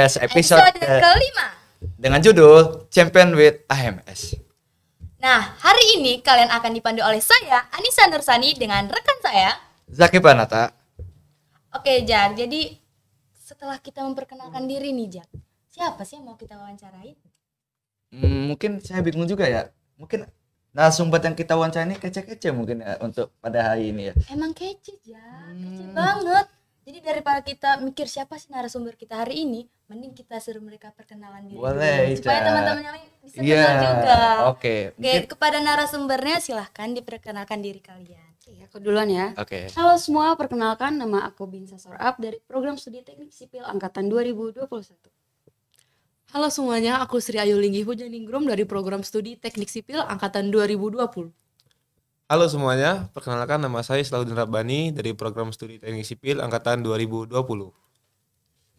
episode, episode kelima dengan judul Champion with AMS. Nah, hari ini kalian akan dipandu oleh saya Anissa Nursani dengan rekan saya Zaki Panata. Oke, Jar. Jadi setelah kita memperkenalkan diri nih, Jar. Siapa sih yang mau kita wawancarai? Hmm, mungkin saya bingung juga ya. Mungkin Nah, sumber yang kita wawancara ini kece-kece mungkin ya untuk pada hari ini ya. Emang kece ya, kece hmm. banget. Jadi daripada kita mikir siapa sih narasumber kita hari ini, mending kita suruh mereka perkenalan diri Boleh, dulu. supaya teman-teman yang lain bisa yeah, kenal juga. Oke. Okay. Oke, kepada narasumbernya silahkan diperkenalkan diri kalian. Iya, aku duluan ya. Oke. Okay. Halo semua, perkenalkan nama aku Binsa Sorap dari program studi teknik sipil angkatan 2021. Halo semuanya, aku Sri Ayu Linggih Hujaningrum dari program studi Teknik Sipil Angkatan 2020. Halo semuanya, perkenalkan nama saya Salahuddin Rabbani dari program studi Teknik Sipil Angkatan 2020.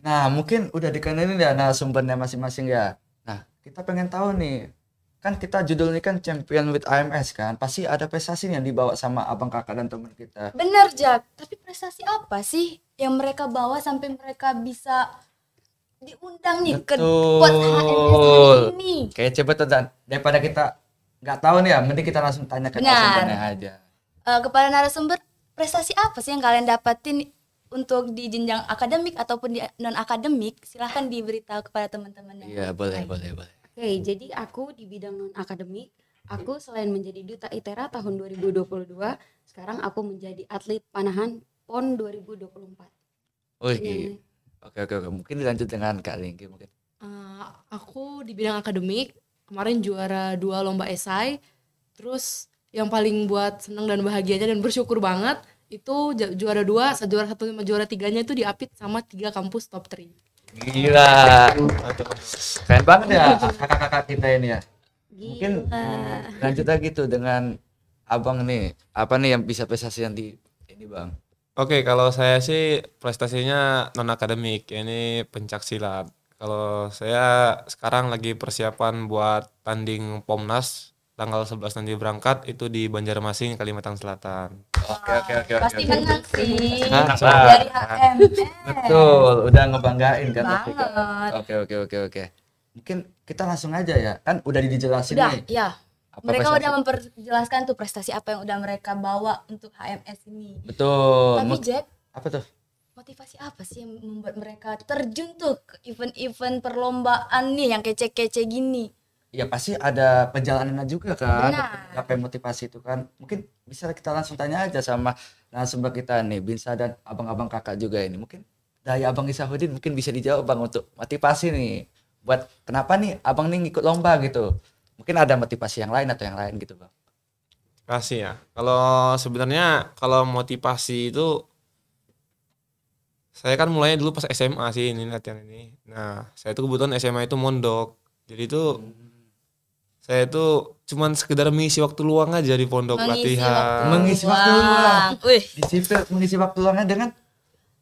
Nah, mungkin udah dikenalin ya narasumbernya masing-masing ya. Nah, kita pengen tahu nih, kan kita judulnya kan Champion with AMS kan, pasti ada prestasi yang dibawa sama abang kakak dan teman kita. Bener, Jack, Tapi prestasi apa sih yang mereka bawa sampai mereka bisa diundang nih Betul. ke buat HMS ini. Kayak cepet tuh daripada kita nggak tahu nih ya, mending kita langsung tanya ke narasumbernya aja. Uh, kepada narasumber, prestasi apa sih yang kalian dapetin untuk di jenjang akademik ataupun di non akademik? Silahkan diberitahu kepada teman-teman. Iya boleh, boleh boleh Oke, okay, jadi aku di bidang non akademik. Aku selain menjadi duta ITERA tahun 2022, sekarang aku menjadi atlet panahan PON 2024. Oh, iya. Oke oke oke. Mungkin dilanjut dengan Kak Ringki mungkin. Uh, aku di bidang akademik kemarin juara dua lomba esai. Terus yang paling buat seneng dan bahagianya dan bersyukur banget itu juara dua, juara satu sama juara tiganya itu diapit sama tiga kampus top 3 Gila, keren banget ya kakak-kakak kita ini ya. Gila. Mungkin eh, lanjut lagi tuh dengan abang nih, apa nih yang bisa prestasi yang di ini bang? Oke, kalau saya sih prestasinya non akademik, ini pencak silat. Kalau saya sekarang lagi persiapan buat tanding Pomnas tanggal 11 nanti berangkat itu di Banjarmasin Kalimantan Selatan. Oke oke oke. Pasti menang sih. dari HMM. Betul, udah ngebanggain kan. Oke oke oke oke. Mungkin kita langsung aja ya. Kan udah dijelasin udah, nih. Iya apa mereka prestasi? udah memperjelaskan tuh prestasi apa yang udah mereka bawa untuk HMS ini. Betul. Tapi Jack, apa tuh? Motivasi apa sih yang membuat mereka terjun tuh ke event-event perlombaan nih yang kece-kece gini? Ya pasti ada perjalanannya juga kan. Benar. Apa motivasi itu kan? Mungkin bisa kita langsung tanya aja sama narasumber kita nih, Binsa dan abang-abang kakak juga ini. Mungkin dari abang Isahuddin mungkin bisa dijawab bang untuk motivasi nih buat kenapa nih abang nih ngikut lomba gitu mungkin ada motivasi yang lain atau yang lain gitu bang kasih ya kalau sebenarnya kalau motivasi itu saya kan mulainya dulu pas SMA sih ini latihan ini nah saya itu kebetulan SMA itu mondok jadi itu hmm. saya itu cuman sekedar mengisi waktu luang aja di pondok mengisi latihan waktu mengisi waktu luang Wih. Disiplin, mengisi waktu luangnya dengan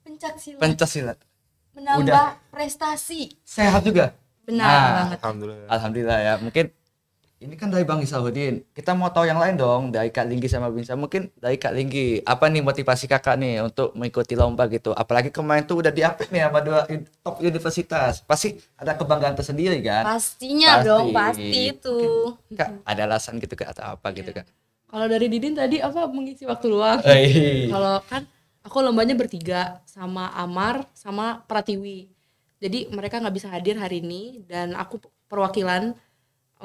pencaksilat pencaksilat menambah Udah. prestasi sehat juga benar nah, banget alhamdulillah alhamdulillah ya mungkin ini kan dari Bang Isahuddin. Kita mau tahu yang lain dong dari Kak Linggi sama Binsa. Mungkin dari Kak Linggi, apa nih motivasi Kakak nih untuk mengikuti lomba gitu? Apalagi kemarin tuh udah diapit nih sama dua top universitas. Pasti ada kebanggaan tersendiri kan? Pastinya pasti. dong, pasti itu. Kak, ada alasan gitu Kak atau apa gitu iya. Kak? Kalau dari Didin tadi apa mengisi waktu luang? Oh, iya. Kalau kan aku lombanya bertiga sama Amar sama Pratiwi. Jadi mereka nggak bisa hadir hari ini dan aku perwakilan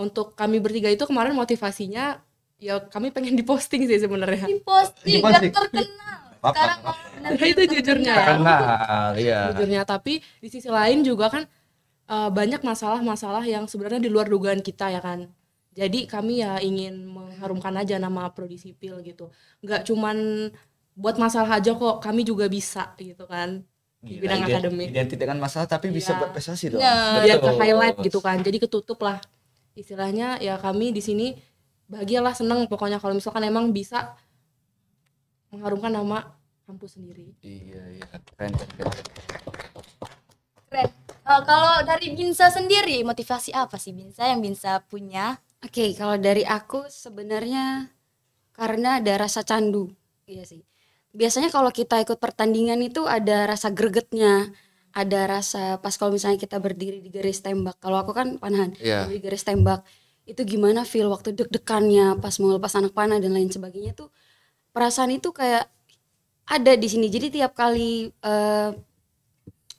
untuk kami bertiga itu kemarin motivasinya ya kami pengen diposting sih sebenarnya. Diposting, diposting. terkenal. Sekarang nah, itu jujurnya. Ya. Terkenal, iya. Jujurnya, tapi di sisi lain juga kan uh, banyak masalah-masalah yang sebenarnya di luar dugaan kita ya kan. Jadi kami ya ingin mengharumkan aja nama prodi sipil gitu. Nggak cuman buat masalah aja kok, kami juga bisa gitu kan. Gila, di iya, bidang akademik. Identitas dengan masalah tapi bisa iya. buat prestasi iya. dong. Ya, biar ke highlight gitu kan. Jadi ketutup lah istilahnya ya kami di sini bahagialah seneng pokoknya kalau misalkan emang bisa mengharumkan nama kampus sendiri. Iya iya keren keren. Keren. Uh, kalau dari Binsa sendiri motivasi apa sih Binsa yang Binsa punya? Oke okay, kalau dari aku sebenarnya karena ada rasa candu. Iya sih. Biasanya kalau kita ikut pertandingan itu ada rasa gregetnya ada rasa pas kalau misalnya kita berdiri di garis tembak. Kalau aku kan panahan yeah. Iya. di garis tembak itu gimana feel waktu deg-degannya pas mau lepas anak panah dan lain sebagainya tuh perasaan itu kayak ada di sini. Jadi tiap kali uh,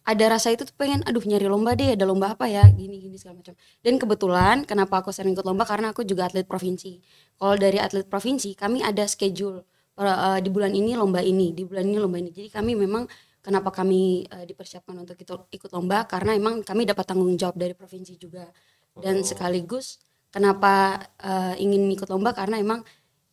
ada rasa itu tuh pengen aduh nyari lomba deh ada lomba apa ya gini gini segala macam dan kebetulan kenapa aku sering ikut lomba karena aku juga atlet provinsi kalau dari atlet provinsi kami ada schedule uh, di bulan ini lomba ini di bulan ini lomba ini jadi kami memang kenapa kami uh, dipersiapkan untuk itu, ikut lomba karena emang kami dapat tanggung jawab dari provinsi juga dan oh. sekaligus kenapa uh, ingin ikut lomba karena emang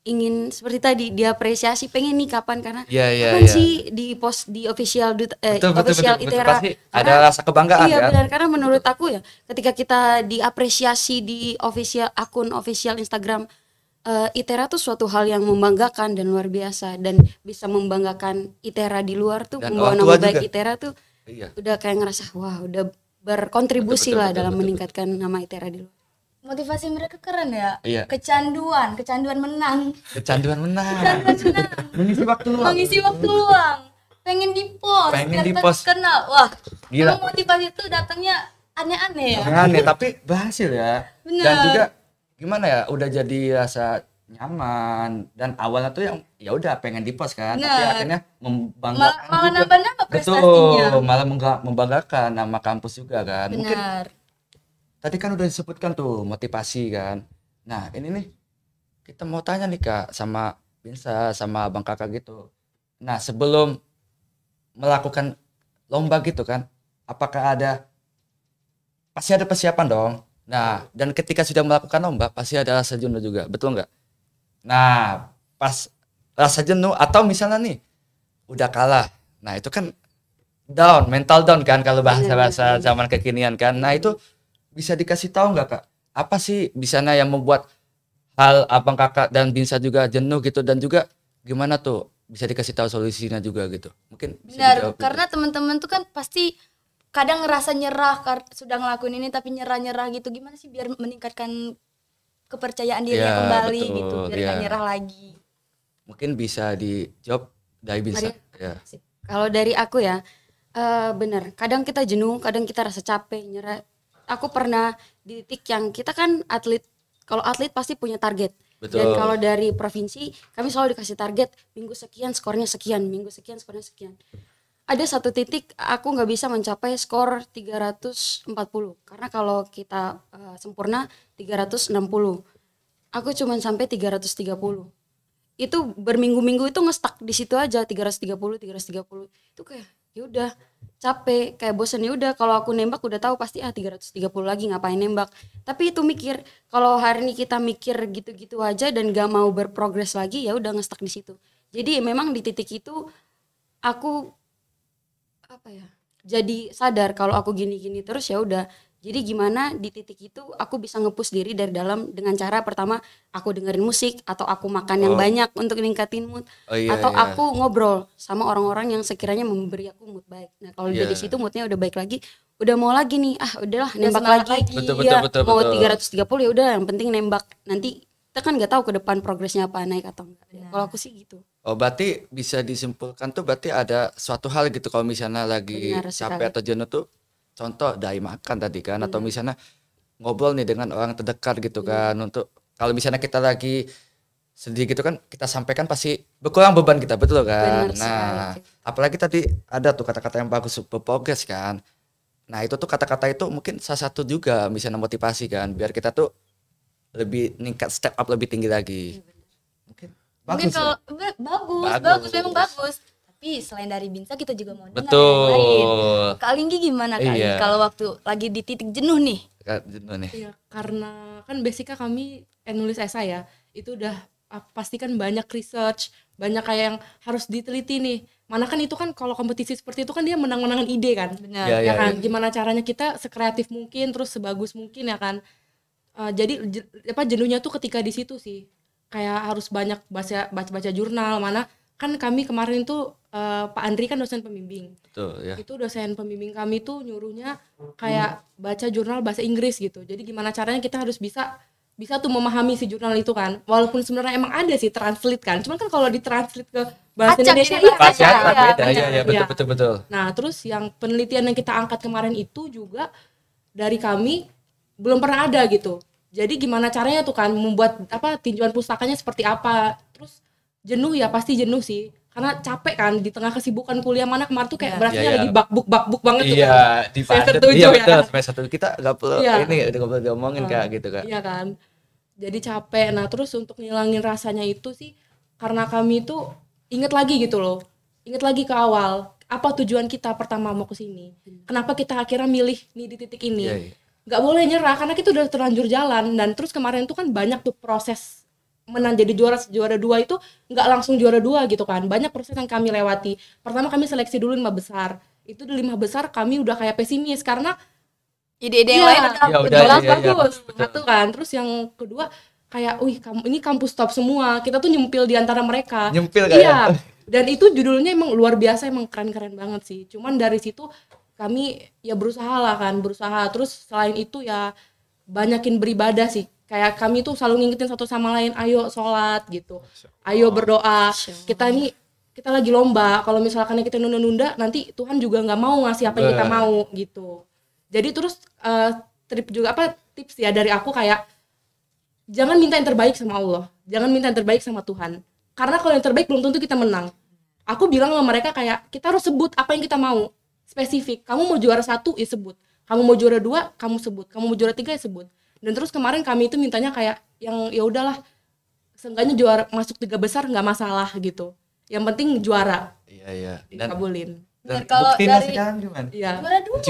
ingin seperti tadi diapresiasi pengen nih kapan karena ya, ya, kapan ya. sih di post di official duta, eh, betul, official betul, betul, ITERA betul, pasti karena, ada rasa kebanggaan iya, ya benar karena menurut aku ya ketika kita diapresiasi di official akun official Instagram uh, ITERA tuh suatu hal yang membanggakan dan luar biasa dan bisa membanggakan ITERA di luar tuh dan membawa nama baik juga. ITERA tuh iya. udah kayak ngerasa wah udah berkontribusi betul, betul, lah betul, dalam betul, meningkatkan betul. nama ITERA di luar motivasi mereka keren ya iya. kecanduan kecanduan menang kecanduan menang mengisi waktu luang mengisi waktu luang pengen di pos pengen di post kenal wah Gila. motivasi itu datangnya aneh-aneh ya aneh-aneh tapi berhasil ya Bener. dan juga gimana ya udah jadi rasa nyaman dan awalnya tuh yang ya udah pengen dipost kan nah, tapi iya. akhirnya membanggakan mal malah nambah betul malah membanggakan nama kampus juga kan Benar. mungkin tadi kan udah disebutkan tuh motivasi kan nah ini nih kita mau tanya nih kak sama Binsa sama bang kakak gitu nah sebelum melakukan lomba gitu kan apakah ada pasti ada persiapan dong Nah, dan ketika sudah melakukan ombak pasti ada rasa jenuh juga, betul nggak? Nah, pas rasa jenuh atau misalnya nih udah kalah, nah itu kan down, mental down kan kalau bahasa bahasa zaman kekinian kan. Nah itu bisa dikasih tahu nggak kak? Apa sih bisanya yang membuat hal abang kakak dan Binsa juga jenuh gitu dan juga gimana tuh bisa dikasih tahu solusinya juga gitu? Mungkin. Benar, gitu. karena teman-teman tuh kan pasti kadang ngerasa nyerah sudah ngelakuin ini tapi nyerah-nyerah gitu gimana sih biar meningkatkan kepercayaan dirinya ya, kembali betul, gitu biar ya. nyerah lagi mungkin bisa dijawab dari bisa ya. kalau dari aku ya uh, bener kadang kita jenuh kadang kita rasa capek nyerah aku pernah di titik yang kita kan atlet kalau atlet pasti punya target Betul. Dan kalau dari provinsi kami selalu dikasih target minggu sekian skornya sekian, minggu sekian skornya sekian ada satu titik aku nggak bisa mencapai skor 340 karena kalau kita uh, sempurna 360 aku cuma sampai 330 itu berminggu-minggu itu ngestak di situ aja 330 330 itu kayak ya udah capek kayak bosan ya udah kalau aku nembak udah tahu pasti ah 330 lagi ngapain nembak tapi itu mikir kalau hari ini kita mikir gitu-gitu aja dan gak mau berprogres lagi ya udah ngestak di situ jadi memang di titik itu aku apa ya jadi sadar kalau aku gini-gini terus ya udah jadi gimana di titik itu aku bisa ngepus diri dari dalam dengan cara pertama aku dengerin musik atau aku makan oh. yang banyak untuk ningkatin mood oh, iya, atau iya. aku ngobrol sama orang-orang yang sekiranya memberi aku mood baik. Nah, kalau yeah. di iya. situ moodnya udah baik lagi, udah mau lagi nih. Ah, udahlah nembak lagi. lagi. Betul, ya, betul, betul, mau tiga puluh ya udah yang penting nembak. Nanti kita kan nggak tahu ke depan progresnya apa naik atau enggak. Nah. Iya. Kalau aku sih gitu. Oh, berarti bisa disimpulkan tuh berarti ada suatu hal gitu kalau misalnya lagi capek atau jenuh tuh contoh dari makan tadi kan hmm. atau iya. misalnya ngobrol nih dengan orang terdekat gitu hmm. kan untuk kalau misalnya kita lagi sedih gitu kan kita sampaikan pasti berkurang beban kita betul kan. Benar, nah, sekali. apalagi tadi ada tuh kata-kata yang bagus berprogres kan. Nah, itu tuh kata-kata itu mungkin salah satu juga misalnya motivasi kan biar kita tuh lebih ningkat step up lebih tinggi lagi. Iya, mungkin bagus mungkin ya? kalau bagus, bagus bagus memang bagus tapi selain dari binsa kita juga mau dengar yang lain Kak Linggi gimana Kak iya. kalau waktu lagi di titik jenuh nih jenuh nih Iya, karena kan basicnya kami eh, nulis esai ya itu udah pastikan banyak research banyak kayak yang harus diteliti nih mana kan itu kan kalau kompetisi seperti itu kan dia menang-menangan ide kan benar ya, ya, ya kan ya. gimana caranya kita sekreatif mungkin terus sebagus mungkin ya kan uh, jadi apa jenuhnya tuh ketika di situ sih kayak harus banyak baca baca baca jurnal mana kan kami kemarin tuh uh, Pak Andri kan dosen pembimbing. Betul, ya. Itu dosen pembimbing kami tuh nyuruhnya kayak baca jurnal bahasa Inggris gitu. Jadi gimana caranya kita harus bisa bisa tuh memahami si jurnal itu kan. Walaupun sebenarnya emang ada sih translate kan. Cuman kan kalau ditranslate ke bahasa Acap, Indonesia iya, iya, ya, iya, iya, iya, iya, betul, betul betul. Nah, terus yang penelitian yang kita angkat kemarin itu juga dari kami belum pernah ada gitu jadi gimana caranya tuh kan membuat apa tinjauan pustakanya seperti apa terus jenuh ya pasti jenuh sih karena capek kan di tengah kesibukan kuliah mana kemarin tuh kayak yeah. berasanya yeah, yeah. lagi iya. bakbuk bakbuk banget yeah, tuh iya, kan di semester tujuh yeah, ya betul, semester tujuh kita nggak perlu yeah. ini nggak perlu diomongin uh, kayak gitu kan iya kan jadi capek nah terus untuk ngilangin rasanya itu sih karena kami itu inget lagi gitu loh inget lagi ke awal apa tujuan kita pertama mau ke sini iya. kenapa kita akhirnya milih nih di titik ini yeah, yeah nggak boleh nyerah karena kita udah terlanjur jalan dan terus kemarin tuh kan banyak tuh proses menang jadi juara juara dua itu nggak langsung juara dua gitu kan banyak proses yang kami lewati pertama kami seleksi dulu lima besar itu di lima besar kami udah kayak pesimis karena ide-ide yang iya. lain ya, udah, iya, iya, bagus satu kan terus yang kedua kayak, wih kamu ini kampus top semua, kita tuh nyempil di antara mereka. Nyempil kayak. Iya. Ya? Dan itu judulnya emang luar biasa, emang keren-keren banget sih. Cuman dari situ kami ya berusaha lah kan berusaha terus selain itu ya banyakin beribadah sih kayak kami tuh selalu ngingetin satu sama lain ayo sholat gitu ayo berdoa kita ini kita lagi lomba kalau misalkan kita nunda-nunda nanti Tuhan juga nggak mau ngasih apa yang kita mau gitu jadi terus uh, trip juga apa tips ya dari aku kayak jangan minta yang terbaik sama Allah jangan minta yang terbaik sama Tuhan karena kalau yang terbaik belum tentu kita menang aku bilang sama mereka kayak kita harus sebut apa yang kita mau spesifik kamu mau juara satu ya sebut kamu mau juara dua kamu sebut kamu mau juara tiga ya sebut dan terus kemarin kami itu mintanya kayak yang ya udahlah seenggaknya juara masuk tiga besar nggak masalah gitu yang penting juara iya iya dan, Kabulin. dan, kalau dari gimana? Iya. Juara dua.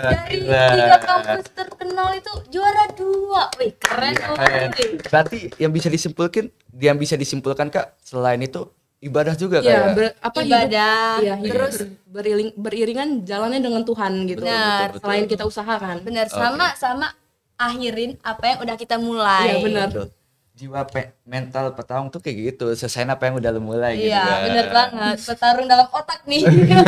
Dari iya. tiga kampus terkenal itu juara dua. Wih, keren, ya, keren. Berarti yang bisa disimpulkan, yang bisa disimpulkan Kak, selain itu ibadah juga ya, kayak ber, apa ibadah ya, terus beriring, beriringan jalannya dengan Tuhan gitu benar selain betul. kita usahakan benar sama okay. sama akhirin apa yang udah kita mulai iya benar jiwa pe mental petarung tuh kayak gitu selesai apa yang udah lu mulai gitu iya, gitu benar banget petarung dalam otak nih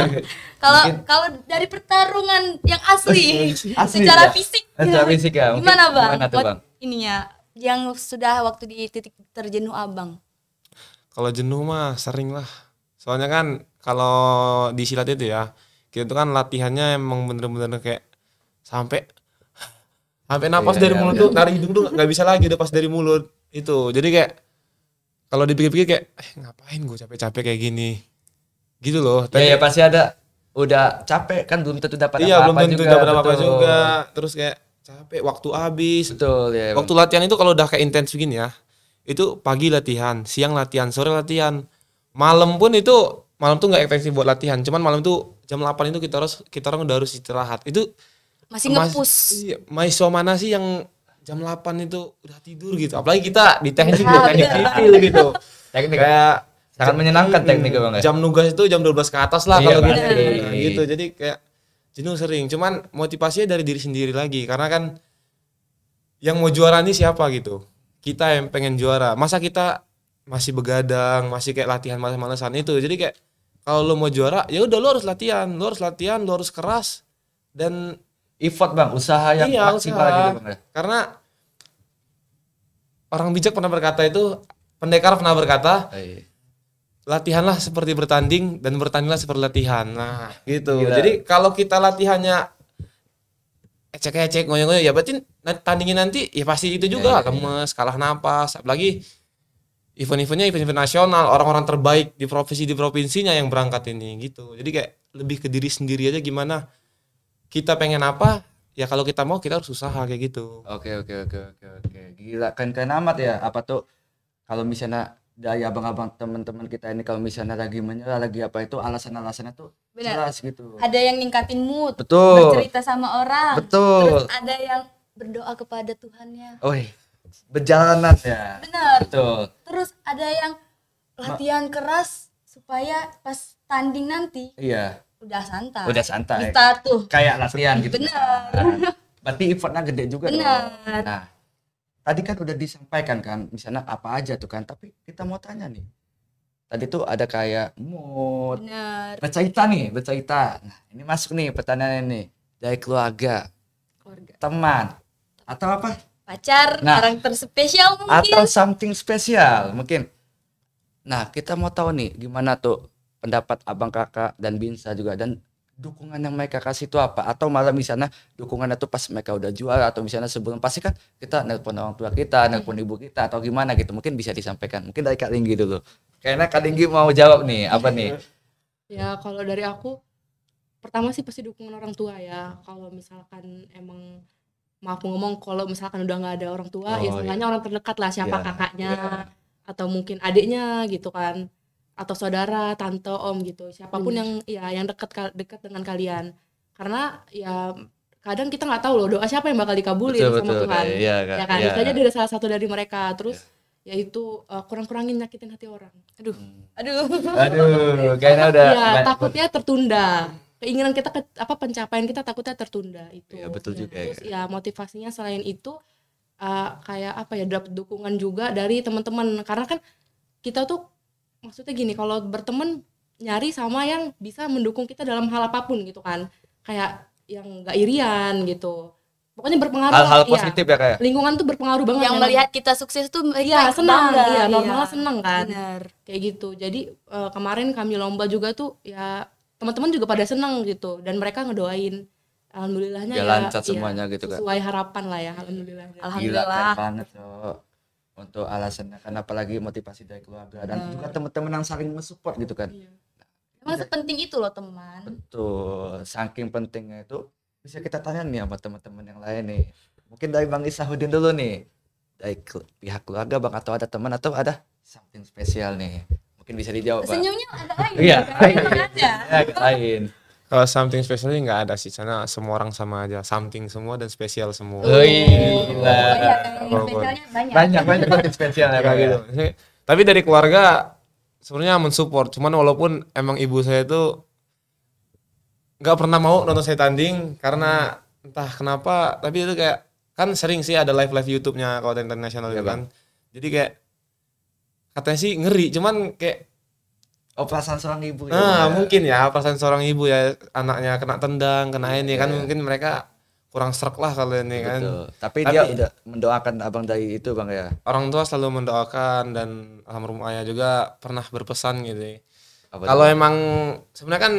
kalau kalau dari pertarungan yang asli, asli secara ya. fisik secara fisik ya gimana bang, gimana tuh, bang? ininya yang sudah waktu di titik terjenuh abang kalau jenuh mah sering lah. Soalnya kan kalau di silat itu ya, kita tuh kan latihannya emang bener-bener kayak sampai sampai iya, napas iya, dari mulut iya, tuh tarik hidung tuh nggak bisa lagi udah pas dari mulut itu. Jadi kayak kalau dipikir-pikir kayak eh, ngapain gue capek-capek kayak gini. Gitu loh. Tapi, ya, ya pasti ada udah capek kan belum tentu dapat iya, apa-apa belum tentu dapat apa-apa juga. Terus kayak capek waktu habis. Betul ya. Waktu latihan itu kalau udah kayak intens begini ya itu pagi latihan, siang latihan, sore latihan. Malam pun itu malam tuh nggak efektif buat latihan. Cuman malam tuh jam 8 itu kita harus kita orang udah harus istirahat. Itu masih ngepus. Iya, mana sih yang jam 8 itu udah tidur gitu. Apalagi kita di teknik loh, teknik sipil gitu. Teknik ya? kayak sangat menyenangkan mm, teknik ya, Bang. Ya? Jam nugas itu jam 12 ke atas lah iya, kalau gitu. Nah, iya. gitu. Jadi kayak jenuh sering. Cuman motivasinya dari diri sendiri lagi karena kan yang mau juara ini siapa gitu kita yang pengen juara masa kita masih begadang masih kayak latihan malas-malasan itu jadi kayak kalau lo mau juara ya udah lo harus latihan lo harus latihan lo harus keras dan effort bang usaha yang iya, maksimal gitu, usaha. gitu bang karena orang bijak pernah berkata itu pendekar pernah berkata Ayy. Iya. latihanlah seperti bertanding dan bertandinglah seperti latihan nah gitu Gila. jadi kalau kita latihannya ecek-ecek ngoyo-ngoyo ya berarti tandingin nanti ya pasti itu juga yeah, sekalah yeah. kalah napas apalagi event-eventnya event-event nasional orang-orang terbaik di provinsi di provinsinya yang berangkat ini gitu jadi kayak lebih ke diri sendiri aja gimana kita pengen apa ya kalau kita mau kita harus usaha kayak gitu oke okay, oke okay, oke okay, oke oke gila kan kan amat ya apa tuh kalau misalnya dari abang-abang teman-teman kita ini kalau misalnya lagi menyerah lagi apa itu alasan-alasannya tuh Benar. Jelas gitu. Ada yang ningkatin mood. Betul. Bercerita sama orang. Betul. Terus ada yang berdoa kepada Tuhannya. oh Berjalanan ya. Benar. Betul. Terus ada yang latihan Ma keras supaya pas tanding nanti. Iya. Udah santai. Udah santai. kita tuh. Kayak latihan gitu. Benar. Nah, berarti effortnya gede juga Benar. Nah, tadi kan udah disampaikan kan misalnya apa aja tuh kan, tapi kita mau tanya nih tadi tuh ada kayak mood bercerita nih bercerita nah, ini masuk nih pertanyaan ini dari keluarga, keluarga. teman atau apa pacar nah, orang terspesial mungkin atau something spesial mungkin nah kita mau tahu nih gimana tuh pendapat abang kakak dan Binsa juga dan dukungan yang mereka kasih itu apa atau malah misalnya dukungan itu pas mereka udah jual atau misalnya sebelum pasti kan kita nelpon orang tua kita iya. nelpon ibu kita atau gimana gitu mungkin bisa disampaikan mungkin dari Kak Linggi dulu karena Kak Linggi mau jawab nih apa nih ya kalau dari aku pertama sih pasti dukungan orang tua ya kalau misalkan emang maaf ngomong kalau misalkan udah nggak ada orang tua ya oh, ya iya. orang terdekat lah siapa yeah, kakaknya yeah. atau mungkin adiknya gitu kan atau saudara, tante, om gitu, siapapun hmm. yang ya yang dekat dekat dengan kalian. Karena ya kadang kita nggak tahu loh doa siapa yang bakal dikabulin betul, sama betul, Tuhan. ya, ya kan? Ya. dari salah satu dari mereka. Terus iya. ya yaitu uh, eh, kurang-kurangin nyakitin hati orang. Aduh. Hmm. Aduh. Aduh, kayaknya udah ya, takutnya tertunda. Keinginan kita ke, apa pencapaian kita takutnya tertunda itu. Ya betul ya. juga. Terus ya motivasinya selain itu uh, kayak apa ya dapat dukungan juga dari teman-teman karena kan kita tuh maksudnya gini kalau berteman nyari sama yang bisa mendukung kita dalam hal apapun gitu kan kayak yang nggak irian gitu pokoknya berpengaruh hal-hal iya. positif ya, ya kayak lingkungan tuh berpengaruh banget yang melihat kita sukses tuh ya senang bangga, iya normal iya. senang kan Benar. kayak gitu jadi uh, kemarin kami lomba juga tuh ya teman-teman juga pada senang gitu dan mereka ngedoain alhamdulillahnya ya, ya lancar iya, semuanya ya, gitu kan sesuai harapan lah ya alhamdulillah alhamdulillah Gila, keren banget, untuk alasannya kan apalagi motivasi dari keluarga dan iya. juga teman-teman yang saling mensupport gitu kan iya. Nah, Emang iya. sepenting itu loh teman. Betul, saking pentingnya itu bisa kita tanya nih sama teman-teman yang lain nih. Mungkin dari Bang Isahudin dulu nih. Dari pihak keluarga Bang atau ada teman atau ada something spesial nih. Mungkin bisa dijawab. Senyumnya ada lain. Iya, Ada. Iya, lain. Kalau something spesialnya nggak ada sih, karena semua orang sama aja, something semua dan spesial semua. Oh, iya. Oh, banyak. Banyak banyak banyak, spesial ya kayak iya, gitu. Iya. Tapi dari keluarga sebenarnya mensupport, cuman walaupun emang ibu saya itu nggak pernah mau nonton saya tanding karena entah kenapa, tapi itu kayak kan sering sih ada live live YouTube-nya kalau internasional ya, kan. Jadi kayak katanya sih ngeri, cuman kayak Oh seorang ibu ya. Nah, mungkin ya operasan seorang ibu ya anaknya kena tendang, kena ini yeah. kan iya. mungkin mereka kurang serak lah kalau ini kan. Betul. kan. Tapi, Tapi dia udah mendoakan abang dari itu bang ya. Orang tua selalu mendoakan dan almarhum ayah juga pernah berpesan gitu. Kalau emang sebenarnya kan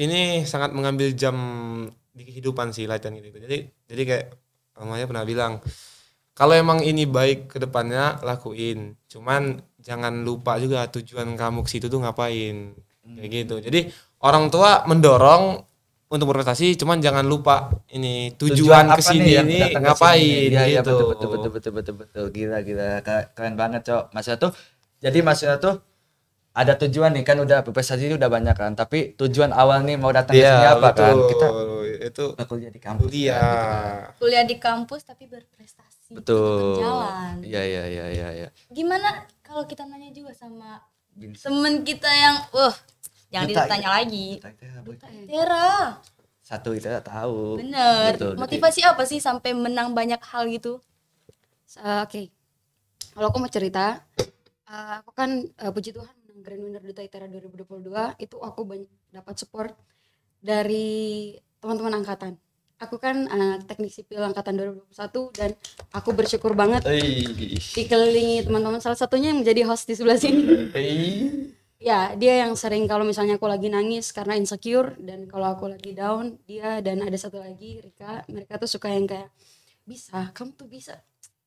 ini sangat mengambil jam di kehidupan sih latihan gitu. Jadi jadi kayak mamanya pernah bilang kalau emang ini baik kedepannya lakuin. Cuman jangan lupa juga tujuan kamu ke situ tuh ngapain hmm. kayak gitu jadi orang tua mendorong untuk berprestasi cuman jangan lupa ini tujuan, tujuan kesini sini ini ngapain ya, gitu. Ya, betul, betul betul betul betul betul gila gila keren banget, Cok. Maksudnya tuh jadi maksudnya tuh ada tujuan nih kan udah berprestasi udah banyak kan, tapi tujuan awal nih mau datang ya, ke iya, sini apa betul. kan? Kita itu kuliah di kampus. Kuliah. Gitu kan, gitu Kuliah di kampus tapi berprestasi. Betul. jalan. Iya iya iya iya ya. Gimana kalau kita nanya juga sama teman temen kita yang wah uh, jangan Duta, ditanya lagi. Duta, Tera. Satu itu tahu. Bener. Betul, Motivasi apa sih sampai menang banyak hal gitu? Uh, Oke. Okay. Kalau aku mau cerita, uh, aku kan uh, puji Tuhan menang Grand Winner Duta Itera 2022 itu aku banyak dapat support dari teman-teman angkatan aku kan anak eh, teknik sipil angkatan 2021 dan aku bersyukur banget dikelilingi teman-teman salah satunya yang menjadi host di sebelah sini. Ya, dia yang sering kalau misalnya aku lagi nangis karena insecure dan kalau aku lagi down, dia dan ada satu lagi Rika, mereka tuh suka yang kayak bisa, kamu tuh bisa.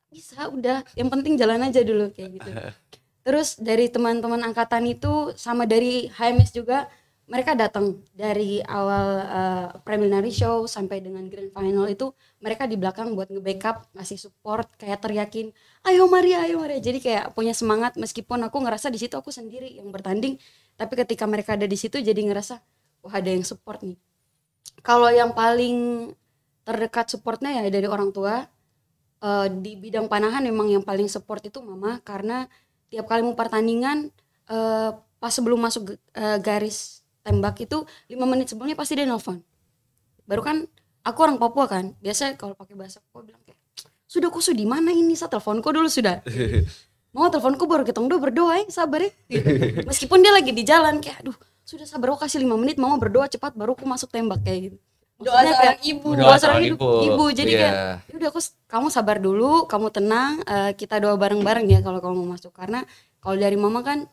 Bisa udah, yang penting jalan aja dulu kayak gitu. Terus dari teman-teman angkatan itu sama dari HMS juga mereka datang dari awal uh, preliminary show sampai dengan grand final itu mereka di belakang buat nge-backup ngasih support kayak teriakin ayo Maria ayo Maria jadi kayak punya semangat meskipun aku ngerasa di situ aku sendiri yang bertanding tapi ketika mereka ada di situ jadi ngerasa wah ada yang support nih kalau yang paling terdekat supportnya ya dari orang tua uh, di bidang panahan memang yang paling support itu mama karena tiap kali mau pertandingan uh, pas sebelum masuk uh, garis tembak itu lima menit sebelumnya pasti dia nelfon baru kan aku orang Papua kan biasa kalau pakai bahasa Papua bilang kayak sudah kok di mana ini saya telepon kok dulu sudah mau telepon kok baru kita udah berdoa ya sabar ya meskipun dia lagi di jalan kayak aduh sudah sabar aku kasih lima menit mama berdoa cepat baru aku masuk tembak kayak gitu doa kayak ibu doa seorang ibu. ibu jadi yeah. kayak iya. ya udah aku kamu sabar dulu kamu tenang uh, kita doa bareng bareng ya kalau kamu mau masuk karena kalau dari mama kan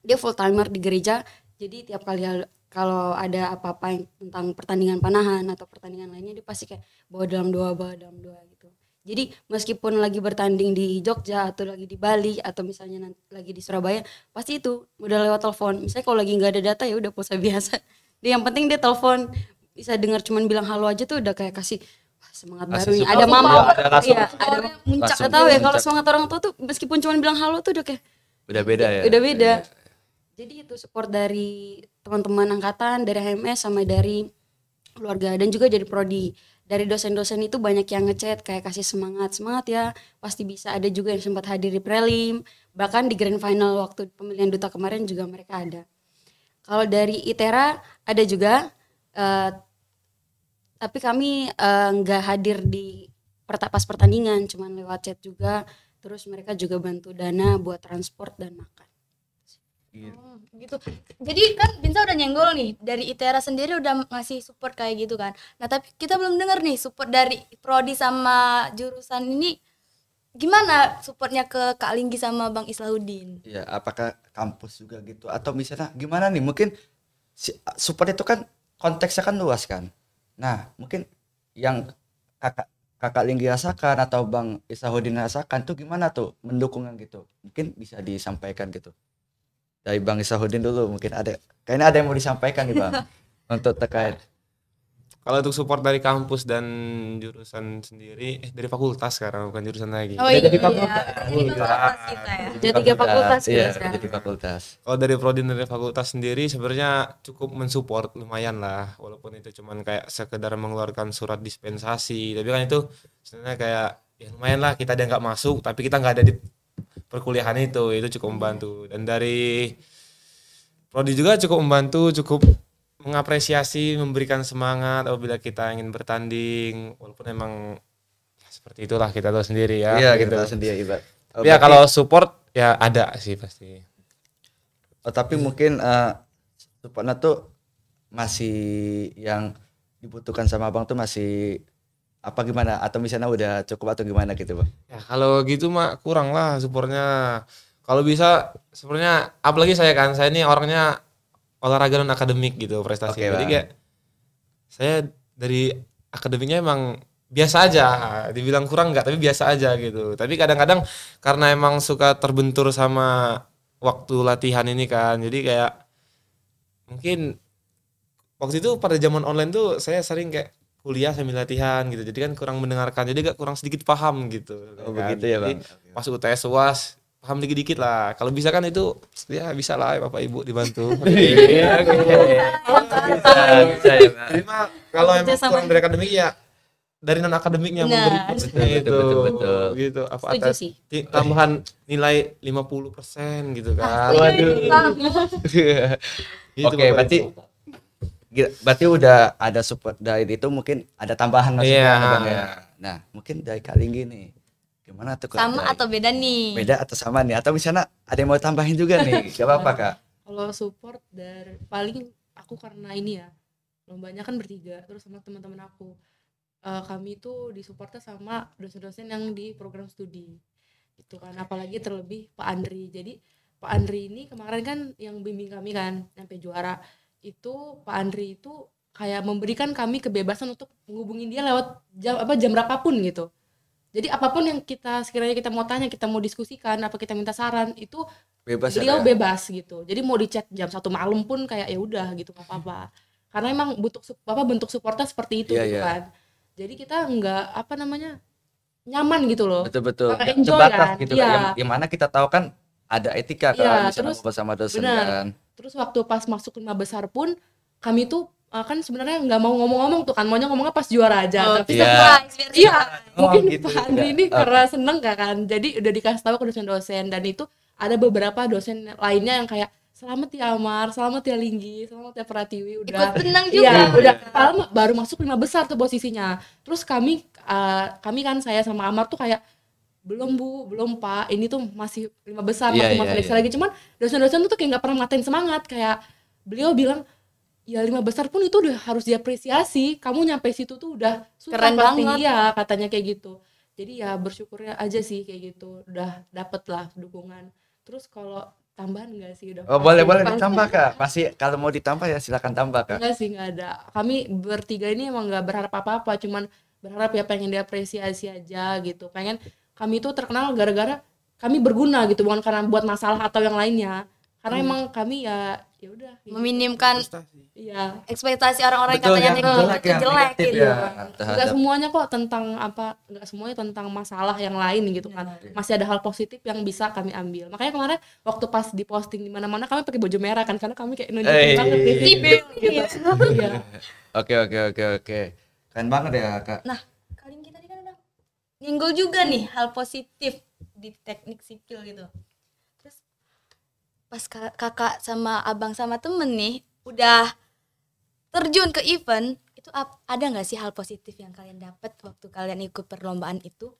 dia full timer di gereja jadi tiap kali kalau ada apa-apa yang tentang pertandingan panahan atau pertandingan lainnya dia pasti kayak bawa dalam dua bawa dalam dua gitu jadi meskipun lagi bertanding di Jogja atau lagi di Bali atau misalnya nanti, lagi di Surabaya pasti itu udah lewat telepon misalnya kalau lagi nggak ada data ya udah pulsa biasa dia yang penting dia telepon bisa dengar cuman bilang halo aja tuh udah kayak kasih wah, semangat baru ada mama ya iya, ada muncak tahu ya kalau semangat orang tua tuh meskipun cuman bilang halo tuh udah kayak udah ya. beda ya udah beda, ya jadi itu support dari teman-teman angkatan dari HMS sama dari keluarga dan juga jadi prodi dari dosen-dosen itu banyak yang ngechat kayak kasih semangat semangat ya pasti bisa ada juga yang sempat hadir di prelim bahkan di grand final waktu pemilihan duta kemarin juga mereka ada kalau dari ITERA ada juga uh, tapi kami eh, nggak uh, hadir di pas pertandingan cuman lewat chat juga terus mereka juga bantu dana buat transport dan makan Gitu. Oh, gitu. Jadi kan Binsa udah nyenggol nih dari ITERA sendiri udah ngasih support kayak gitu kan. Nah, tapi kita belum dengar nih support dari prodi sama jurusan ini gimana supportnya ke Kak Linggi sama Bang Islahudin? Iya, apakah kampus juga gitu atau misalnya gimana nih? Mungkin support itu kan konteksnya kan luas kan. Nah, mungkin yang Kakak Kakak Linggi rasakan atau Bang Islahudin rasakan tuh gimana tuh mendukungnya gitu? Mungkin bisa disampaikan gitu dari Bang Isahuddin dulu mungkin ada kayaknya ada yang mau disampaikan nih Bang untuk terkait kalau untuk support dari kampus dan jurusan sendiri eh dari fakultas sekarang bukan jurusan lagi oh, iya. dari iya, fakultas, iya, Jadi fakultas ya dari tiga fakultas iya dari fakultas kalau dari prodi dari fakultas sendiri sebenarnya cukup mensupport lumayan lah walaupun itu cuman kayak sekedar mengeluarkan surat dispensasi tapi kan itu sebenarnya kayak ya lumayan lah kita ada nggak masuk tapi kita nggak ada di perkuliahan itu itu cukup hmm. membantu dan dari prodi juga cukup membantu cukup mengapresiasi memberikan semangat apabila kita ingin bertanding walaupun emang ya seperti itulah kita tahu sendiri ya iya gitu. kita tahu sendiri ibat oh, ya kalau support ya ada sih pasti oh, tapi hmm. mungkin uh, supportnya tuh masih yang dibutuhkan sama abang tuh masih apa gimana atau misalnya udah cukup atau gimana gitu bang? Ya kalau gitu mah kurang lah supportnya. Kalau bisa sebenarnya apalagi saya kan saya ini orangnya olahraga dan akademik gitu prestasi. Okay, Jadi kayak saya dari akademiknya emang biasa aja. Dibilang kurang nggak tapi biasa aja gitu. Tapi kadang-kadang karena emang suka terbentur sama waktu latihan ini kan. Jadi kayak mungkin waktu itu pada zaman online tuh saya sering kayak kuliah sambil latihan gitu jadi kan kurang mendengarkan jadi agak kurang sedikit paham gitu oh, kan? begitu ya bang Masuk pas UTS UAS paham dikit-dikit lah kalau bisa kan itu ya bisa lah bapak ibu dibantu iya, iya, iya. Ya, kalau emang kurang dari akademik ya dari non akademiknya nah, betul, itu betul, betul. gitu apa Setuju atas sih. tambahan nilai 50% gitu kan waduh iya. gitu, oke okay, berarti gila gitu. berarti udah ada support dari itu mungkin ada tambahan masih iya. yeah. Bang, ya. Nah, mungkin dari kali gini. Gimana tuh Sama dari, atau beda nih? Beda atau sama nih atau misalnya ada yang mau tambahin juga nih. Gak apa-apa, Kak. Kalau support dari paling aku karena ini ya. Lombanya kan bertiga terus sama teman-teman aku. Uh, kami itu disupportnya sama dosen-dosen yang di program studi gitu kan apalagi terlebih Pak Andri jadi Pak Andri ini kemarin kan yang bimbing kami kan sampai juara itu Pak Andri itu kayak memberikan kami kebebasan untuk menghubungi dia lewat jam apa jam berapapun gitu. Jadi apapun yang kita sekiranya kita mau tanya, kita mau diskusikan, apa kita minta saran itu bebas beliau ya? bebas gitu. Jadi mau dicat jam satu malam pun kayak ya udah gitu nggak apa-apa. Karena emang bentuk apa bentuk supportnya seperti itu yeah, gitu yeah. kan. Jadi kita nggak apa namanya nyaman gitu loh. Betul betul. enjoy Terbatas kan. gitu. Ya. Yang, yang mana kita tahu kan ada etika kalau ya, misalnya terus, sama dosen bener. kan terus waktu pas masuk lima besar pun kami tuh uh, kan sebenarnya nggak mau ngomong-ngomong tuh kan maunya ngomongnya pas juara aja oh, tapi yeah. Iya. Iya, iya oh, mungkin gitu, Pak ya. Andri ini okay. karena seneng gak kan jadi udah dikasih tahu ke dosen-dosen dan itu ada beberapa dosen lainnya yang kayak selamat ya Amar, selamat ya Linggi, selamat ya Pratiwi udah ikut tenang iya, juga. ya, udah Palma baru masuk lima besar tuh posisinya. Terus kami uh, kami kan saya sama Amar tuh kayak belum bu belum pak ini tuh masih lima besar yeah, masih yeah, yeah. lagi cuman dosen-dosen tuh kayak nggak pernah ngatain semangat kayak beliau bilang ya lima besar pun itu udah harus diapresiasi kamu nyampe situ tuh udah susah keren banget ya katanya kayak gitu jadi ya bersyukurnya aja sih kayak gitu udah dapet lah dukungan terus kalau tambahan enggak sih udah oh, boleh boleh ditambah kak pasti kalau mau ditambah ya silakan tambah kak enggak sih enggak ada kami bertiga ini emang nggak berharap apa apa cuman berharap ya pengen diapresiasi aja gitu pengen kami itu terkenal gara-gara kami berguna gitu bukan karena buat masalah atau yang lainnya karena hmm. emang kami ya ya udah gitu. meminimkan ya ekspektasi orang-orang yang katanya jelek ya, jelek gitu ya, nggak semuanya kok tentang apa nggak semuanya tentang masalah yang lain gitu kan ya. masih ada hal positif yang bisa kami ambil makanya kemarin waktu pas diposting di mana-mana kami pakai baju merah kan karena kami kayak nunjukin banget gitu oke oke oke oke keren banget ya kak nah nyenggol juga nih hal positif di teknik sipil gitu terus pas kakak sama abang sama temen nih udah terjun ke event itu ada nggak sih hal positif yang kalian dapat waktu kalian ikut perlombaan itu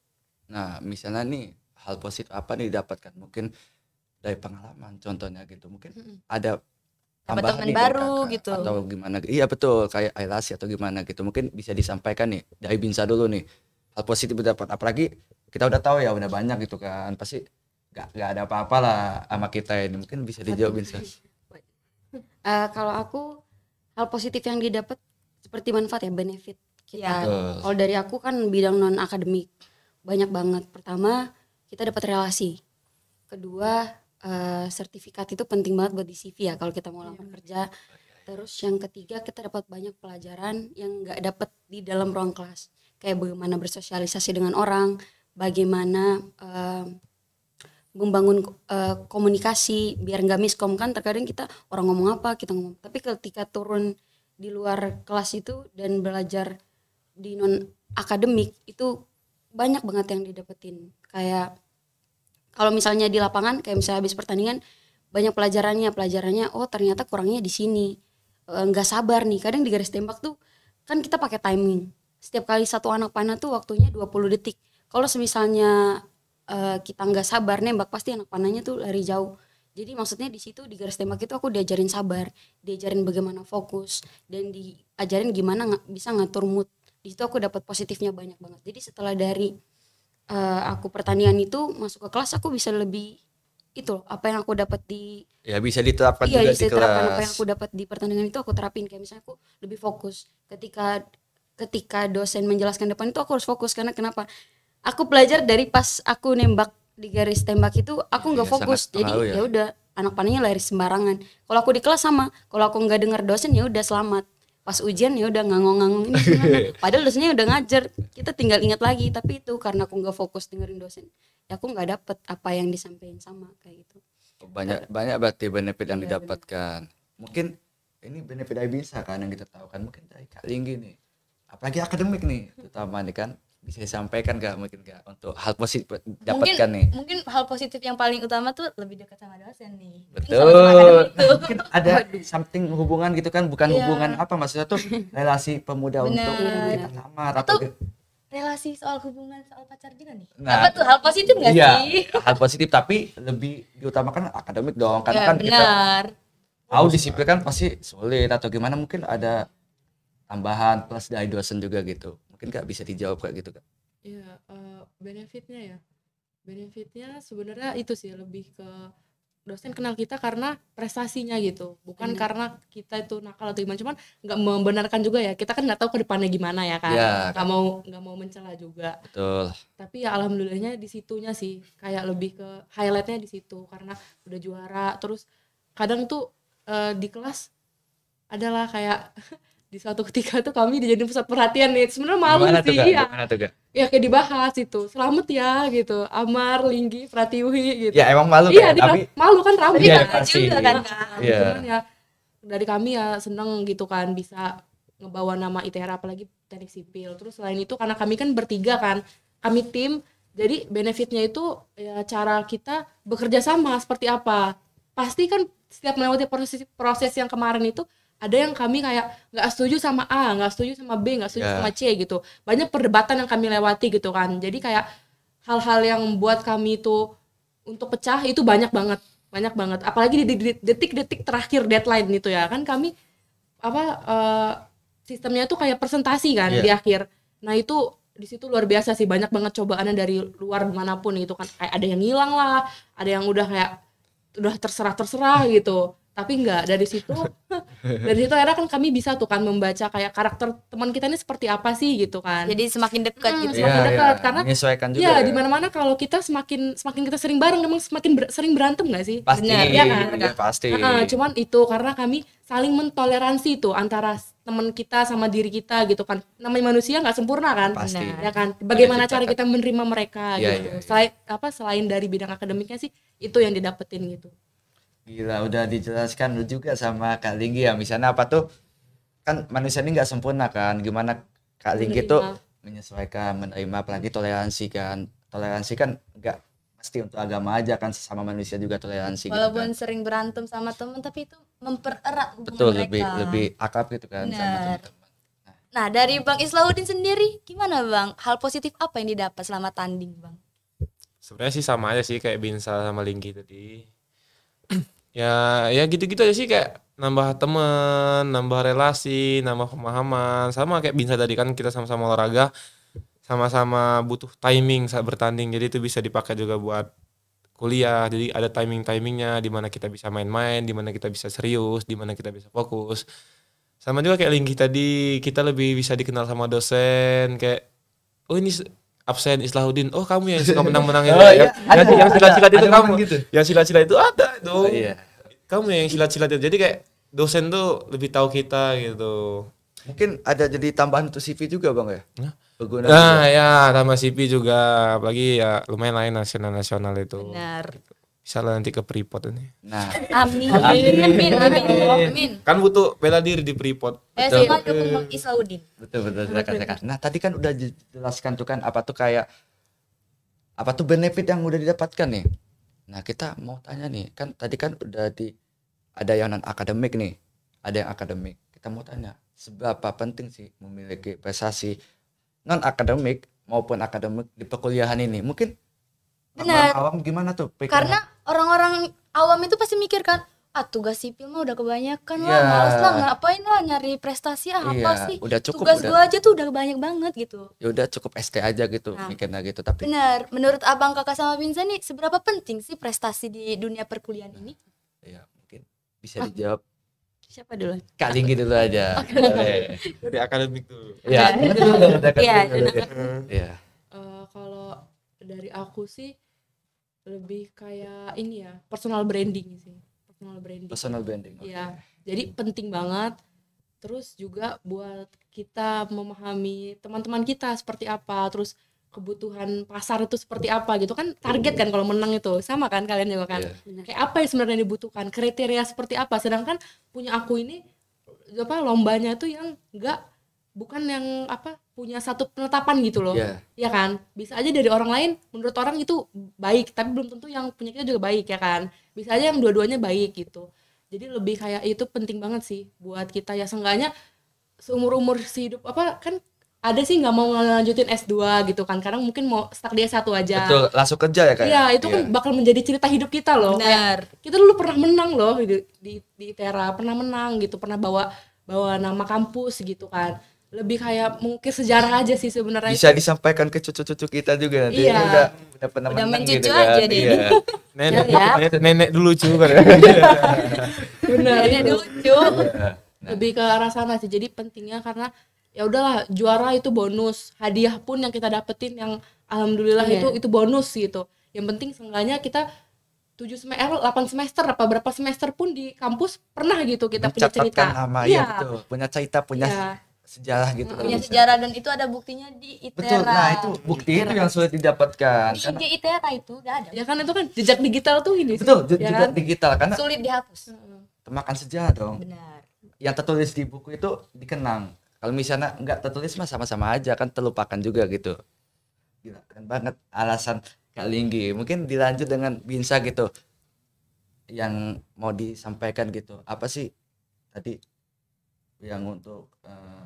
nah misalnya nih hal positif apa nih dapatkan mungkin dari pengalaman contohnya gitu mungkin -hmm. ada tambahan teman baru kakak, gitu atau gimana iya betul kayak Ailasi atau gimana gitu mungkin bisa disampaikan nih dari Binsa dulu nih hal positif dapat apalagi kita udah tahu ya udah banyak gitu kan pasti nggak nggak ada apa-apa lah sama kita ini mungkin bisa dijawabin sih eh, uh, kalau aku hal positif yang didapat seperti manfaat ya benefit kita ya. kalau dari aku kan bidang non akademik banyak banget pertama kita dapat relasi kedua uh, sertifikat itu penting banget buat di CV ya kalau kita mau lamar iya. kerja terus yang ketiga kita dapat banyak pelajaran yang nggak dapat di dalam ruang kelas kayak bagaimana bersosialisasi dengan orang, bagaimana uh, membangun uh, komunikasi biar nggak miskom kan terkadang kita orang ngomong apa kita ngomong tapi ketika turun di luar kelas itu dan belajar di non akademik itu banyak banget yang didapetin kayak kalau misalnya di lapangan kayak misalnya habis pertandingan banyak pelajarannya pelajarannya oh ternyata kurangnya di sini eh, nggak e, sabar nih kadang di garis tembak tuh kan kita pakai timing setiap kali satu anak panah tuh waktunya 20 detik kalau misalnya uh, eh, kita nggak sabar nembak pasti anak panahnya tuh lari jauh jadi maksudnya di situ di garis tembak itu aku diajarin sabar diajarin bagaimana fokus dan diajarin gimana ng bisa ngatur mood di situ aku dapat positifnya banyak banget jadi setelah dari uh, aku pertanian itu masuk ke kelas aku bisa lebih itu loh apa yang aku dapat di ya bisa diterapkan iya, juga bisa di kelas. apa yang aku dapat di pertandingan itu aku terapin kayak misalnya aku lebih fokus ketika ketika dosen menjelaskan depan itu aku harus fokus karena kenapa? Aku pelajar dari pas aku nembak di garis tembak itu aku nggak iya, ya, fokus jadi ya udah anak paninya lari sembarangan. Kalau aku di kelas sama, kalau aku nggak dengar dosen ya udah selamat. Pas ujian ya udah ngangong-ngangong ini gimana. Padahal dosennya udah ngajar, kita tinggal ingat lagi. Tapi itu karena aku nggak fokus dengerin dosen, ya aku nggak dapet apa yang disampaikan sama kayak gitu. Banyak Ter banyak berarti benefit yang ya, didapatkan. Bener. Mungkin ini benefit bisa kan yang kita tahu kan mungkin dari Kak Linggi nih apalagi akademik nih terutama nih kan bisa disampaikan gak mungkin gak untuk hal positif dapatkan nih mungkin hal positif yang paling utama tuh lebih dekat sama dosen nih betul mungkin, nah, mungkin ada something hubungan gitu kan bukan yeah. hubungan apa maksudnya tuh relasi pemuda Bener. untuk kita lamar atau relasi soal hubungan soal pacar juga nih nah, apa tuh hal positif gak iya, sih hal positif tapi lebih diutamakan akademik dong karena yeah, kan benar. kita tahu disiplin kan pasti sulit atau gimana mungkin ada tambahan plus dari dosen juga gitu mungkin kak bisa dijawab kayak gitu kak ya uh, benefitnya ya benefitnya sebenarnya itu sih lebih ke dosen kenal kita karena prestasinya gitu bukan hmm. karena kita itu nakal atau gimana cuman nggak membenarkan juga ya kita kan nggak tahu ke depannya gimana ya kan nggak ya, mau nggak mau mencela juga betul tapi ya alhamdulillahnya di situnya sih kayak lebih ke highlightnya di situ karena udah juara terus kadang tuh uh, di kelas adalah kayak di suatu ketika tuh kami dijadiin pusat perhatian nih sebenarnya malu Gimana sih tuh, ya tuh, iya, kayak dibahas itu selamat ya gitu Amar Linggi Pratiwi gitu ya emang malu iya kan? tapi malu kan ramai iya, kan juga kan iya. ya dari kami ya seneng gitu kan bisa ngebawa nama ITERA apalagi teknik sipil terus selain itu karena kami kan bertiga kan kami tim jadi benefitnya itu ya cara kita bekerja sama seperti apa pasti kan setiap melewati proses proses yang kemarin itu ada yang kami kayak nggak setuju sama A, nggak setuju sama B, nggak setuju yeah. sama C gitu. Banyak perdebatan yang kami lewati gitu kan. Jadi kayak hal-hal yang buat kami itu untuk pecah itu banyak banget, banyak banget. Apalagi di detik-detik terakhir deadline itu ya kan kami apa uh, sistemnya tuh kayak presentasi kan yeah. di akhir. Nah itu di situ luar biasa sih banyak banget cobaannya dari luar manapun gitu kan. Kayak ada yang hilang lah, ada yang udah kayak udah terserah terserah gitu tapi enggak dari situ dari situ akhirnya kan kami bisa tuh kan membaca kayak karakter teman kita ini seperti apa sih gitu kan jadi semakin dekat hmm, gitu semakin ya, dekat ya. karena juga ya, ya. di mana mana kalau kita semakin semakin kita sering bareng memang semakin ber, sering berantem nggak sih pasti Benar, ya kan ya, pasti nah, cuman itu karena kami saling mentoleransi tuh antara teman kita sama diri kita gitu kan namanya manusia nggak sempurna kan pasti. ya kan bagaimana cara kita menerima mereka ya, gitu ya, ya. selain apa selain dari bidang akademiknya sih itu yang didapetin gitu Gila, udah dijelaskan lu juga sama Kak Linggi ya. Misalnya apa tuh? Kan manusia ini nggak sempurna kan. Gimana Kak Linggi tuh menyesuaikan, menerima apalagi toleransi kan. Toleransi kan nggak pasti untuk agama aja kan Sama manusia juga toleransi gitu Walaupun gitu kan. sering berantem sama temen tapi itu mempererat hubungan Betul, mereka. lebih lebih akrab gitu kan Benar. sama teman-teman. Nah. nah, dari Bang Islaudin sendiri gimana Bang? Hal positif apa yang didapat selama tanding, Bang? Sebenarnya sih sama aja sih kayak Binsa sama Linggi tadi ya ya gitu-gitu aja sih kayak nambah temen, nambah relasi, nambah pemahaman. Sama kayak bisa tadi kan kita sama-sama olahraga, sama-sama butuh timing saat bertanding. Jadi itu bisa dipakai juga buat kuliah. Jadi ada timing-timingnya di mana kita bisa main-main, di mana kita bisa serius, di mana kita bisa fokus. Sama juga kayak Linggi tadi, kita lebih bisa dikenal sama dosen kayak oh ini absen Islahuddin oh kamu yang suka menang-menang oh, ya, iya, yang, ada, yang silat-silat itu kamu gitu. yang silat-silat itu ada tuh oh, iya. kamu yang silat-silat itu jadi kayak dosen tuh lebih tahu kita gitu mungkin ada jadi tambahan untuk CV juga bang ya nah, Berguna nah juga. ya tambah CV juga apalagi ya lumayan lain ya, nasional nasional itu benar gitu. Salah nanti ke Freeport ini. Nah. Amin. Amin. Amin. Amin. Amin. Kan butuh bela diri di Freeport. Eh, betul. Saya dukung Isaudin. Betul betul Nah, tadi kan udah jelaskan tuh kan apa tuh kayak apa tuh benefit yang udah didapatkan nih. Nah, kita mau tanya nih, kan tadi kan udah di ada yang non akademik nih, ada yang akademik. Kita mau tanya, seberapa penting sih memiliki prestasi non akademik maupun akademik di perkuliahan ini? Mungkin Benar. Awam gimana tuh? Pikiran? Karena orang-orang awam itu pasti mikir kan, ah tugas sipil mah udah kebanyakan yeah. lah, iya. males lah ngapain lah nyari prestasi ah yeah. apa iya, sih? Udah cukup. Tugas udah. gua aja tuh udah banyak banget gitu. Ya udah cukup ST aja gitu, nah, mikirnya gitu tapi. Benar. Menurut Abang Kakak sama Vincent nih seberapa penting sih prestasi di dunia perkuliahan ini? Iya, mungkin bisa ah. dijawab siapa dulu? Kak Linggi dulu aja. Dari akademik dulu. Iya, Iya, Iya. Eh, kalau dari aku sih lebih kayak ini ya personal branding sih personal branding personal branding okay. ya jadi penting banget terus juga buat kita memahami teman-teman kita seperti apa terus kebutuhan pasar itu seperti apa gitu kan target kan kalau menang itu sama kan kalian juga kan yeah. Iya. kayak apa yang sebenarnya dibutuhkan kriteria seperti apa sedangkan punya aku ini apa lombanya tuh yang nggak bukan yang apa punya satu penetapan gitu loh yeah. ya iya kan bisa aja dari orang lain menurut orang itu baik tapi belum tentu yang punya kita juga baik ya kan bisa aja yang dua-duanya baik gitu jadi lebih kayak itu penting banget sih buat kita ya seenggaknya seumur umur si hidup apa kan ada sih nggak mau ngelanjutin S2 gitu kan karena mungkin mau stuck dia satu aja betul langsung kerja ya, ya? Iya, kan, iya itu yeah. kan bakal menjadi cerita hidup kita loh benar kayak, kita dulu pernah menang loh di, di, di tera pernah menang gitu pernah bawa bawa nama kampus gitu kan lebih kayak mungkin sejarah aja sih sebenarnya bisa itu. disampaikan ke cucu-cucu kita juga nanti iya. udah udah pernah udah mencucu gitu kan. aja kan. deh iya. iya. nenek, ya, nenek dulu cu kan benar nenek dulu cu iya. lebih ke arah sana sih jadi pentingnya karena ya udahlah juara itu bonus hadiah pun yang kita dapetin yang alhamdulillah iya. itu itu bonus gitu yang penting seenggaknya kita tujuh semester, delapan semester, apa berapa semester pun di kampus pernah gitu kita Mencatatkan punya cerita. Nama, ya. ya, betul. Punya cerita, punya ya sejarah gitu punya kan sejarah bisa. dan itu ada buktinya di ITERA betul nah itu gitu. bukti itu yang sulit didapatkan di ITERA itu gak ada ya kan itu kan jejak digital tuh ini betul sih. Ya jejak ya kan? digital karena sulit dihapus temakan sejarah dong benar yang tertulis di buku itu dikenang kalau misalnya nggak tertulis mah sama-sama aja kan terlupakan juga gitu gila keren banget alasan Kak Linggi mungkin dilanjut dengan Binsa gitu yang mau disampaikan gitu apa sih tadi yang untuk uh,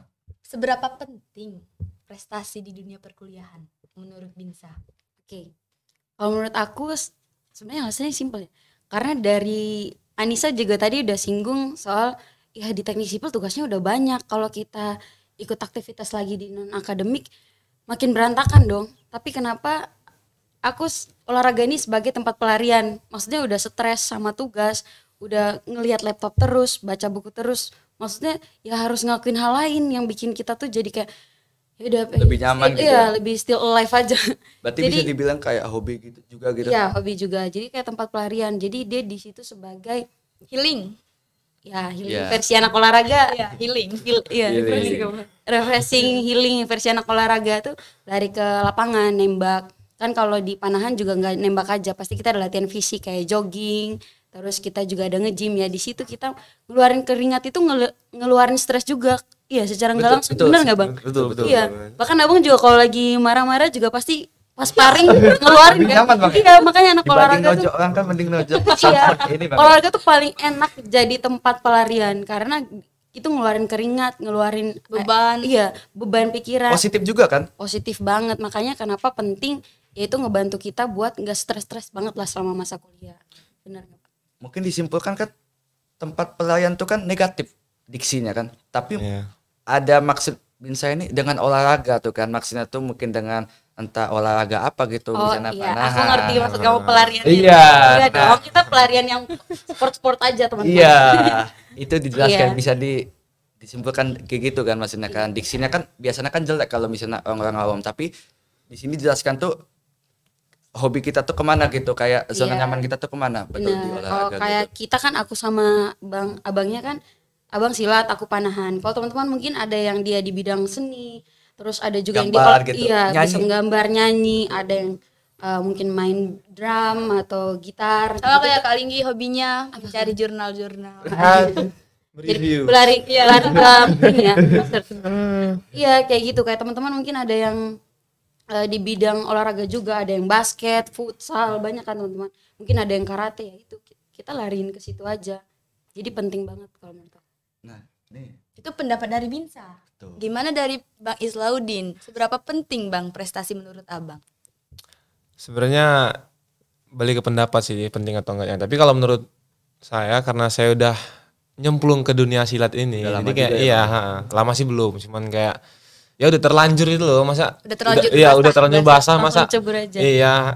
seberapa penting prestasi di dunia perkuliahan menurut Binsa? Oke, okay. kalau menurut aku sebenarnya alasannya simpel ya, karena dari Anissa juga tadi udah singgung soal ya di teknik sipil tugasnya udah banyak. Kalau kita ikut aktivitas lagi di non akademik makin berantakan dong. Tapi kenapa aku olahraga ini sebagai tempat pelarian? Maksudnya udah stres sama tugas, udah ngelihat laptop terus, baca buku terus, maksudnya ya harus ngakuin hal lain yang bikin kita tuh jadi kayak ya eh, lebih nyaman iya, gitu iya, ya lebih still alive aja berarti jadi, bisa dibilang kayak hobi gitu juga gitu ya hobi juga jadi kayak tempat pelarian jadi dia di situ sebagai healing ya healing yeah. versi anak olahraga yeah, healing Heal, iya, healing. refreshing healing versi anak olahraga tuh lari ke lapangan nembak kan kalau di panahan juga nggak nembak aja pasti kita ada latihan fisik kayak jogging terus kita juga ada nge-gym ya di situ kita ngeluarin keringat itu ngelu ngeluarin stres juga iya secara nggak langsung betul, benar nggak bang betul betul iya betul. bahkan abang juga kalau lagi marah-marah juga pasti pas paring ngeluarin kan nyaman, iya makanya anak Dibanding olahraga tuh orang kan mending nojo iya ini, bang. olahraga tuh paling enak jadi tempat pelarian karena itu ngeluarin keringat, ngeluarin eh, beban, eh, iya beban pikiran. Positif juga kan? Positif banget, makanya kenapa penting yaitu ngebantu kita buat nggak stres-stres banget lah selama masa kuliah. Benar mungkin disimpulkan kan tempat pelayan itu kan negatif diksinya kan tapi yeah. ada maksud bin saya ini dengan olahraga tuh kan maksudnya tuh mungkin dengan entah olahraga apa gitu oh, misalnya iya. panahan. Aku ngerti nah, maksud kamu nah, nah. pelarian. Iya. Gitu. Iya nah. dong, kita pelarian yang sport-sport aja teman-teman. Iya. Itu dijelaskan yeah. bisa di disimpulkan kayak gitu kan maksudnya kan diksinya kan biasanya kan jelek kalau misalnya orang-orang awam tapi di sini dijelaskan tuh hobi kita tuh kemana gitu kayak iya. zona yeah. nyaman kita tuh kemana betul nah, iya. di olahraga kalau kayak gitu. kita kan aku sama bang abangnya kan abang silat aku panahan kalau teman-teman mungkin ada yang dia di bidang seni terus ada juga gambar, yang di gitu. iya nyanyi. bisa menggambar nyanyi ada yang uh, mungkin main drum atau gitar sama gitu. kayak kalinggi hobinya cari jurnal-jurnal ah, Jadi berlari, ya, lari ya, iya kayak gitu kayak teman-teman mungkin ada yang uh, di bidang olahraga juga ada yang basket, futsal, banyak kan teman-teman. Mungkin ada yang karate ya itu kita lariin ke situ aja. Jadi penting banget kalau menurut Nah, nih. Itu pendapat dari Binsa. Tuh. Gimana dari Bang Islaudin? Seberapa penting Bang prestasi menurut Abang? Sebenarnya balik ke pendapat sih penting atau enggaknya. Tapi kalau menurut saya karena saya udah nyemplung ke dunia silat ini, Udah jadi kayak ya, iya, ha, lama sih belum, cuman kayak ya udah terlanjur itu loh masa udah terlanjur udah, iya udah terlanjur bahasa, masa iya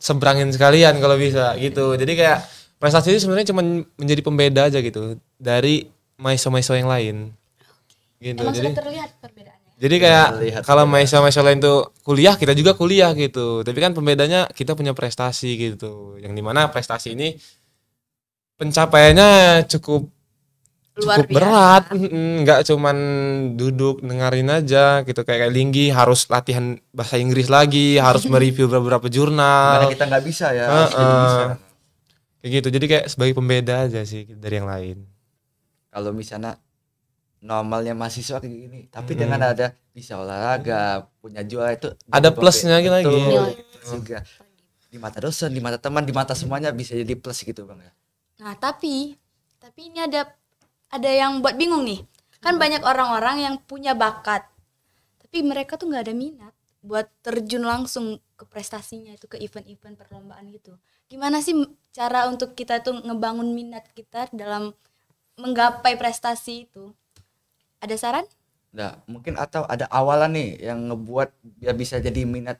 seberangin sekalian kalau bisa gitu jadi kayak prestasi itu sebenarnya cuma menjadi pembeda aja gitu dari maiso-maiso yang lain gitu Emang jadi terlihat perbedaannya jadi kayak kalau maiso-maiso lain tuh kuliah kita juga kuliah gitu tapi kan pembedanya kita punya prestasi gitu yang dimana prestasi ini pencapaiannya cukup luar cukup berat nggak cuman duduk dengerin aja gitu kayak kayak Linggi harus latihan bahasa Inggris lagi harus mereview beberapa jurnal karena kita nggak bisa ya uh, uh, bisa. kayak gitu jadi kayak sebagai pembeda aja sih dari yang lain kalau misalnya normalnya mahasiswa kayak gini tapi hmm. dengan ada bisa olahraga punya jual itu ada plusnya lagi lagi iya. juga di mata dosen di mata teman di mata semuanya bisa jadi plus gitu bang ya nah tapi tapi ini ada ada yang buat bingung nih kan banyak orang-orang yang punya bakat tapi mereka tuh nggak ada minat buat terjun langsung ke prestasinya itu ke event-event perlombaan gitu gimana sih cara untuk kita tuh ngebangun minat kita dalam menggapai prestasi itu ada saran? Nah, mungkin atau ada awalan nih yang ngebuat biar bisa jadi minat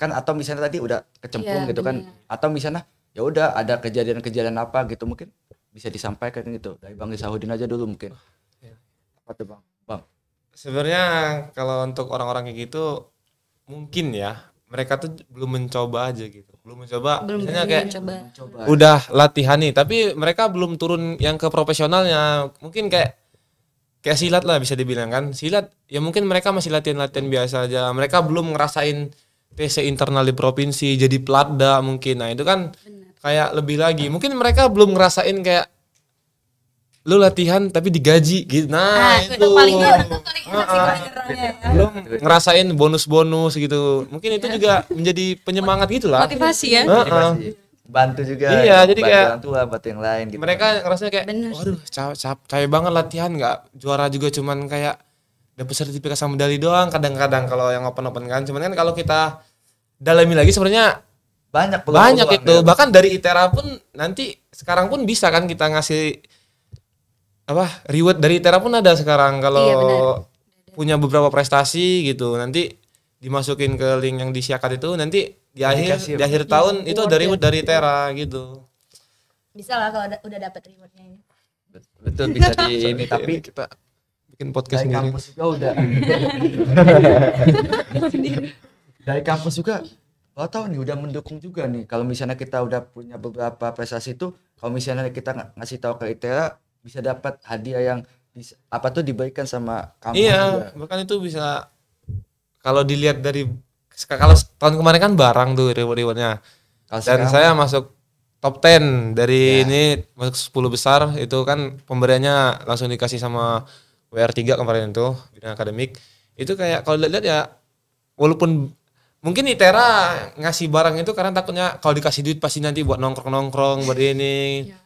kan atau misalnya tadi udah kecemplung ya, gitu bener. kan atau misalnya ya udah ada kejadian-kejadian apa gitu mungkin bisa disampaikan gitu dari Bang Isahudin aja dulu mungkin. Oh, iya. Apa tuh Bang? Bang. Sebenarnya kalau untuk orang-orang kayak gitu mungkin ya mereka tuh belum mencoba aja gitu belum mencoba belum misalnya kayak mencoba. udah latihan nih tapi mereka belum turun yang ke profesionalnya mungkin kayak kayak silat lah bisa dibilang kan silat ya mungkin mereka masih latihan-latihan biasa aja mereka belum ngerasain TC internal di provinsi jadi pelatda mungkin nah itu kan Bener kayak lebih lagi mungkin mereka belum ngerasain kayak lu latihan tapi digaji gitu nah, nah itu, itu paling enak, ah, ah. Ya. belum ngerasain bonus-bonus gitu mungkin itu juga menjadi penyemangat gitulah motivasi ya nah, motivasi. bantu juga iya ya, jadi kayak bantu lah buat yang lain gitu mereka ngerasanya kayak waduh capek cap, capek banget latihan nggak juara juga cuman kayak dapat sertifikat sama medali doang kadang-kadang kalau yang open open kan cuman kan kalau kita dalami lagi sebenarnya banyak peluang banyak peluang, itu ya. bahkan dari itera pun nanti sekarang pun bisa kan kita ngasih apa reward dari itera pun ada sekarang kalau iya, punya beberapa prestasi gitu nanti dimasukin ke link yang disiakat itu nanti di akhir di akhir ya. tahun itu ada reward ya. dari itera gitu bisa lah kalau udah dapet rewardnya betul bisa di ini tapi kita bikin podcast dari sendiri kampus juga udah dari kampus juga oh tahu nih udah mendukung juga nih kalau misalnya kita udah punya beberapa prestasi itu kalau misalnya kita ngasih tahu ke ITERA bisa dapat hadiah yang bisa, apa tuh diberikan sama kamu iya juga. bahkan itu bisa kalau dilihat dari kalau tahun kemarin kan barang tuh reward-rewardnya dan sekarang, saya masuk top 10 dari ya. ini masuk 10 besar itu kan pemberiannya langsung dikasih sama WR3 kemarin itu bidang akademik itu kayak kalau lihat ya walaupun Mungkin Itera ngasih barang itu karena takutnya kalau dikasih duit pasti nanti buat nongkrong-nongkrong buat iya, ini. Ya,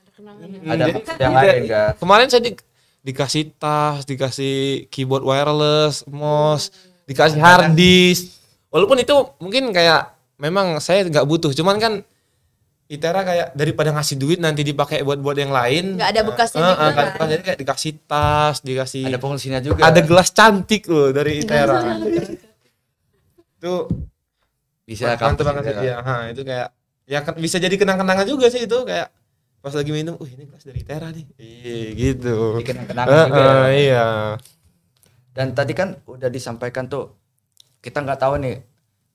ada Jadi, yang lain enggak? Kemarin saya di, dikasih tas, dikasih keyboard wireless, mouse, iya. dikasih hard disk. Walaupun itu mungkin kayak memang saya nggak butuh, cuman kan Itera kayak daripada ngasih duit nanti dipakai buat buat yang lain. Gak ada bekasnya uh, juga. Uh, kan. Bekas, jadi kayak dikasih tas, dikasih. Ada pengurusinnya juga. Ada gelas cantik loh dari iya. Itera. itu bisa kampus banget sih ya. Ha, itu kayak ya kan bisa jadi kenang-kenangan juga sih itu kayak pas lagi minum, uh ini kelas dari Tera nih, iya gitu. Kenang-kenangan juga. Uh, iya. Dan tadi kan udah disampaikan tuh kita nggak tahu nih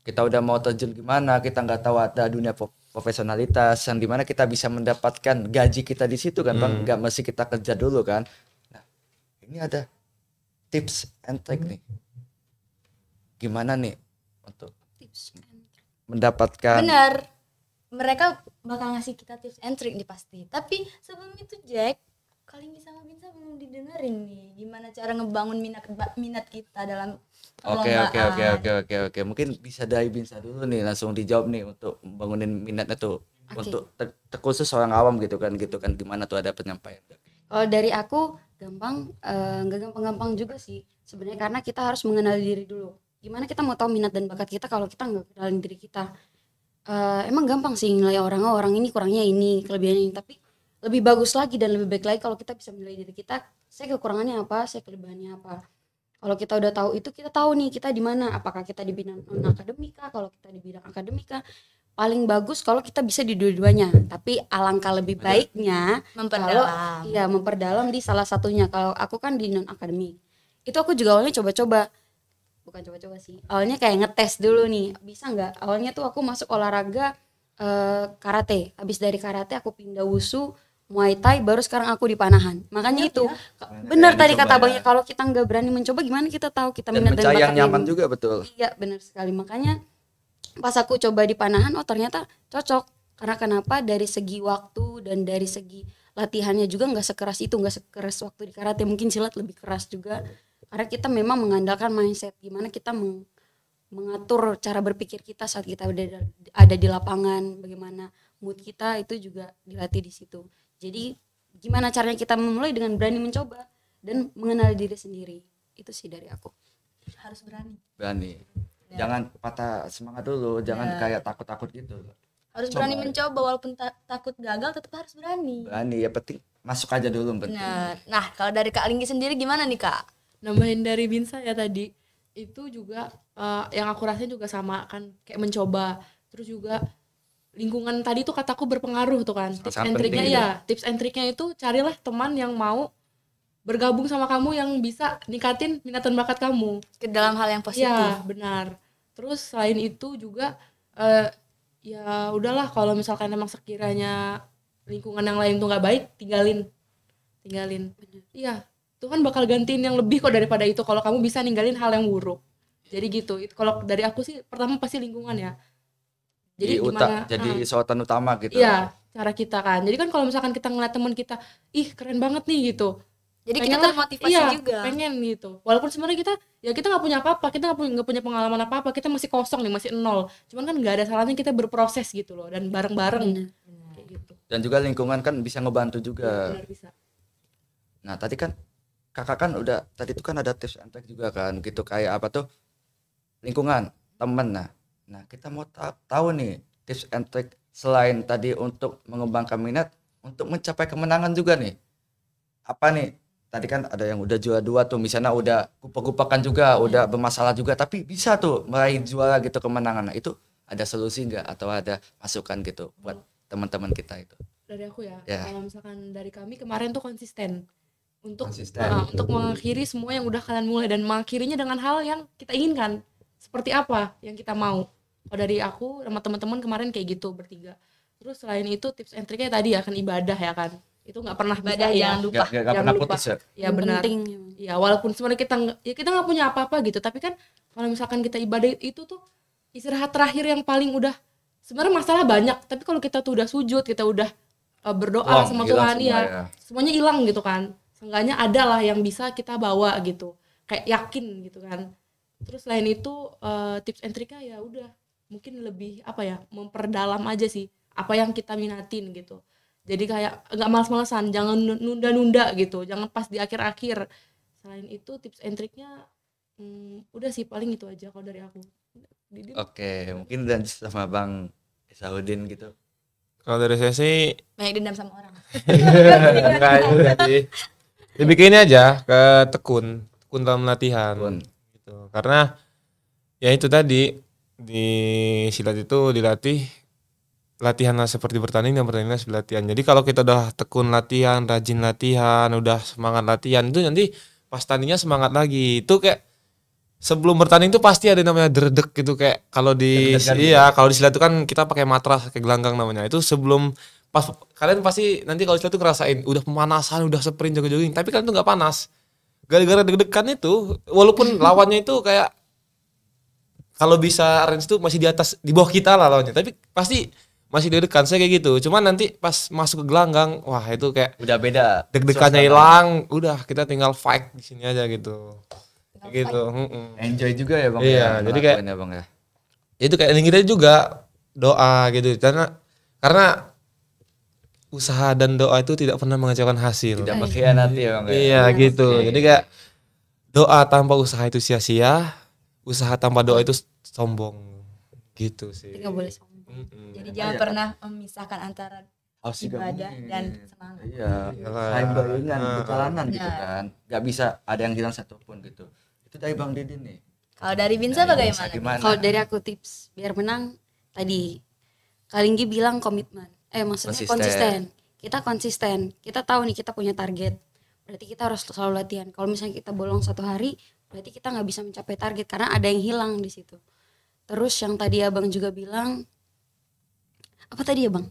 kita udah mau terjun gimana kita nggak tahu ada dunia profesionalitas yang dimana kita bisa mendapatkan gaji kita di situ kan hmm. bang nggak mesti kita kerja dulu kan nah ini ada tips and trick nih gimana nih untuk tips mendapatkan benar mereka bakal ngasih kita tips and trick nih pasti tapi sebelum itu Jack kali ini sama Binsa belum didengerin nih gimana cara ngebangun minat minat kita dalam Oke oke oke oke oke oke mungkin bisa dari Binsa dulu nih langsung dijawab nih untuk bangunin minatnya tuh okay. untuk terkhusus orang awam gitu kan gitu kan gimana tuh ada penyampaian kalau dari aku gampang eh, nggak uh, gampang-gampang juga sih sebenarnya karena kita harus mengenal diri dulu gimana kita mau tahu minat dan bakat kita kalau kita nggak kenalin diri kita uh, emang gampang sih nilai orang oh, orang ini kurangnya ini kelebihannya ini tapi lebih bagus lagi dan lebih baik lagi kalau kita bisa menilai diri kita saya kekurangannya apa saya kelebihannya apa kalau kita udah tahu itu kita tahu nih kita di mana apakah kita di bidang non akademika kalau kita di bidang akademika paling bagus kalau kita bisa di dua-duanya tapi alangkah lebih baiknya memperdalam kalau, ya memperdalam di salah satunya kalau aku kan di non akademik itu aku juga awalnya coba-coba bukan coba-coba sih awalnya kayak ngetes dulu nih bisa nggak awalnya tuh aku masuk olahraga uh, karate habis dari karate aku pindah wusu Muay Thai baru sekarang aku di panahan. Makanya iya, iya. Iya, ya, itu ya. benar tadi kata Abangnya kalau kita nggak berani mencoba gimana kita tahu kita dan minat dan yang nyaman ini. juga betul. Iya, benar sekali. Makanya pas aku coba di panahan oh ternyata cocok. Karena kenapa dari segi waktu dan dari segi latihannya juga nggak sekeras itu, nggak sekeras waktu di karate. Mungkin silat lebih keras juga karena kita memang mengandalkan mindset gimana kita meng mengatur cara berpikir kita saat kita ada, ada di lapangan bagaimana mood kita itu juga dilatih di situ jadi gimana caranya kita memulai dengan berani mencoba dan mengenal diri sendiri itu sih dari aku harus berani berani ya. jangan patah semangat dulu jangan ya. kayak takut takut gitu harus Coba. berani mencoba walaupun ta takut gagal tetap harus berani berani ya penting masuk aja dulu nah, nah kalau dari kak Linggi sendiri gimana nih kak nambahin dari Binsa ya tadi itu juga uh, yang aku rasain juga sama kan kayak mencoba terus juga lingkungan tadi tuh kataku berpengaruh tuh kan tips and triknya ya tips and triknya itu carilah teman yang mau bergabung sama kamu yang bisa ningkatin minat dan bakat kamu ke dalam hal yang positif ya benar terus selain itu juga uh, ya udahlah kalau misalkan emang sekiranya lingkungan yang lain tuh nggak baik tinggalin tinggalin iya Tuhan bakal gantiin yang lebih kok daripada itu kalau kamu bisa ninggalin hal yang buruk jadi gitu kalau dari aku sih pertama pasti lingkungan ya jadi Di gimana jadi uh, sorotan utama gitu iya cara kita kan jadi kan kalau misalkan kita ngeliat teman kita ih keren banget nih gitu jadi pengen kita termotivasi iya, juga pengen gitu walaupun sebenarnya kita ya kita nggak punya apa-apa kita nggak punya, gak punya pengalaman apa-apa kita masih kosong nih masih nol cuman kan nggak ada salahnya kita berproses gitu loh dan bareng-bareng hmm. gitu. dan juga lingkungan kan bisa ngebantu juga ya, bisa. nah tadi kan kakak kan udah tadi itu kan ada tips and trick juga kan gitu kayak apa tuh lingkungan temen nah nah kita mau ta tahu nih tips and trick selain tadi untuk mengembangkan minat untuk mencapai kemenangan juga nih apa nih tadi kan ada yang udah juara dua tuh misalnya udah kupak-kupakan juga udah iya. bermasalah juga tapi bisa tuh meraih juara gitu kemenangan nah, itu ada solusi nggak atau ada masukan gitu buat teman-teman kita itu dari aku ya, ya. kalau misalkan dari kami kemarin tuh konsisten untuk uh, untuk mengakhiri semua yang udah kalian mulai dan mengakhirinya dengan hal yang kita inginkan seperti apa yang kita mau kalau dari aku sama teman-teman kemarin kayak gitu bertiga terus selain itu tips and triknya tadi ya kan ibadah ya kan itu nggak pernah ibadah bisa, ya. jangan lupa gak, gak, jangan lupa putus, ya, ya benar ya walaupun sebenarnya kita ya kita nggak punya apa-apa gitu tapi kan kalau misalkan kita ibadah itu tuh istirahat terakhir yang paling udah sebenarnya masalah banyak tapi kalau kita tuh udah sujud kita udah eh, berdoa Uang, sama Tuhan ya, ya semuanya hilang gitu kan seenggaknya ada lah yang bisa kita bawa gitu kayak yakin gitu kan terus lain itu uh, tips and ya udah mungkin lebih apa ya memperdalam aja sih apa yang kita minatin gitu jadi kayak nggak males-malesan jangan nunda-nunda gitu jangan pas di akhir-akhir selain itu tips and tricknya hmm, udah sih paling itu aja kalau dari aku oke mungkin dan sama bang Saudin gitu kalau dari saya sih banyak dendam sama orang enggak enggak, sih lebih ke ini aja ke tekun, tekun dalam latihan. Tekun. Gitu. Karena ya itu tadi di silat itu dilatih latihan seperti bertanding dan bertandinglah seperti latihan. Jadi kalau kita udah tekun latihan, rajin latihan, udah semangat latihan itu nanti pas tandingnya semangat lagi. Itu kayak sebelum bertanding itu pasti ada namanya dredek gitu kayak kalau di kan iya, ya. kalau di silat itu kan kita pakai matras kayak gelanggang namanya. Itu sebelum pas kalian pasti nanti kalau tuh ngerasain udah pemanasan, udah sprint jogging-jogging, tapi kalian tuh nggak panas. Gara-gara deg-degan itu, walaupun lawannya itu kayak kalau bisa range tuh masih di atas di bawah kita lah lawannya, tapi pasti masih deg-degan saya kayak gitu. Cuman nanti pas masuk ke gelanggang, wah itu kayak udah beda. Deg-degannya hilang, udah kita tinggal fight di sini aja gitu. Tinggal gitu. Enjoy juga ya Bang. Iya, ya, jadi kayak ya, Bang ya. Itu kayak kita juga doa gitu. Karena karena usaha dan doa itu tidak pernah mengecewakan hasil. Tidak iya. ya bang. Ya? Iya ya. gitu. Okay. Jadi gitu. kayak doa tanpa usaha itu sia-sia, usaha tanpa doa itu sombong. Gitu sih. Tidak boleh sombong. Jadi jangan ya. pernah memisahkan antara Harus ibadah dan semangat. Iya. Lain bayangan, berjalanan gitu iya. kan. Gak bisa ada yang hilang satupun gitu. Itu dari Bang Didin nih. Kalau dari Binsa bagaimana? Kalau dari aku tips biar menang tadi Kalinggi bilang komitmen eh maksudnya konsisten. konsisten. Kita konsisten. Kita tahu nih kita punya target. Berarti kita harus selalu latihan. Kalau misalnya kita bolong satu hari, berarti kita nggak bisa mencapai target karena ada yang hilang di situ. Terus yang tadi Abang juga bilang apa tadi ya bang?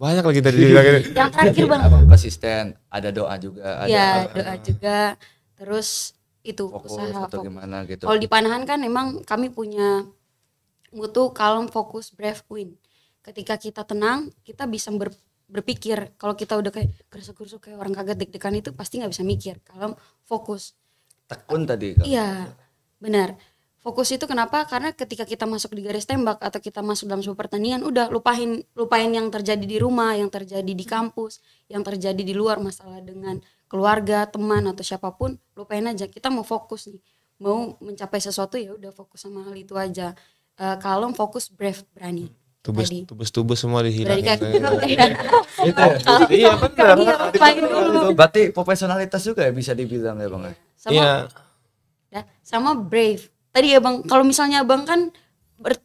Banyak lagi tadi yang terakhir bang. Abang konsisten, ada doa juga. Ada ya doa juga. Terus itu fokus, usaha atau fokus. gimana gitu. Kalau di Panahan kan memang kami punya mutu kalau fokus brave queen ketika kita tenang kita bisa ber, berpikir kalau kita udah kayak gerusuk-gerusuk kayak orang kaget deg-degan itu pasti nggak bisa mikir kalau fokus tekun eh, tadi iya benar fokus itu kenapa karena ketika kita masuk di garis tembak atau kita masuk dalam sebuah pertandingan udah lupain lupain yang terjadi di rumah yang terjadi di kampus yang terjadi di luar masalah dengan keluarga teman atau siapapun lupain aja kita mau fokus nih mau mencapai sesuatu ya udah fokus sama hal itu aja uh, kalau fokus brave berani tubus tadi. tubus tubus semua dihilangkan iya, ya, iya, iya benar iya, berarti profesionalitas juga ya bisa dibilang ya bang ya? sama ya. sama brave tadi ya bang kalau misalnya bang kan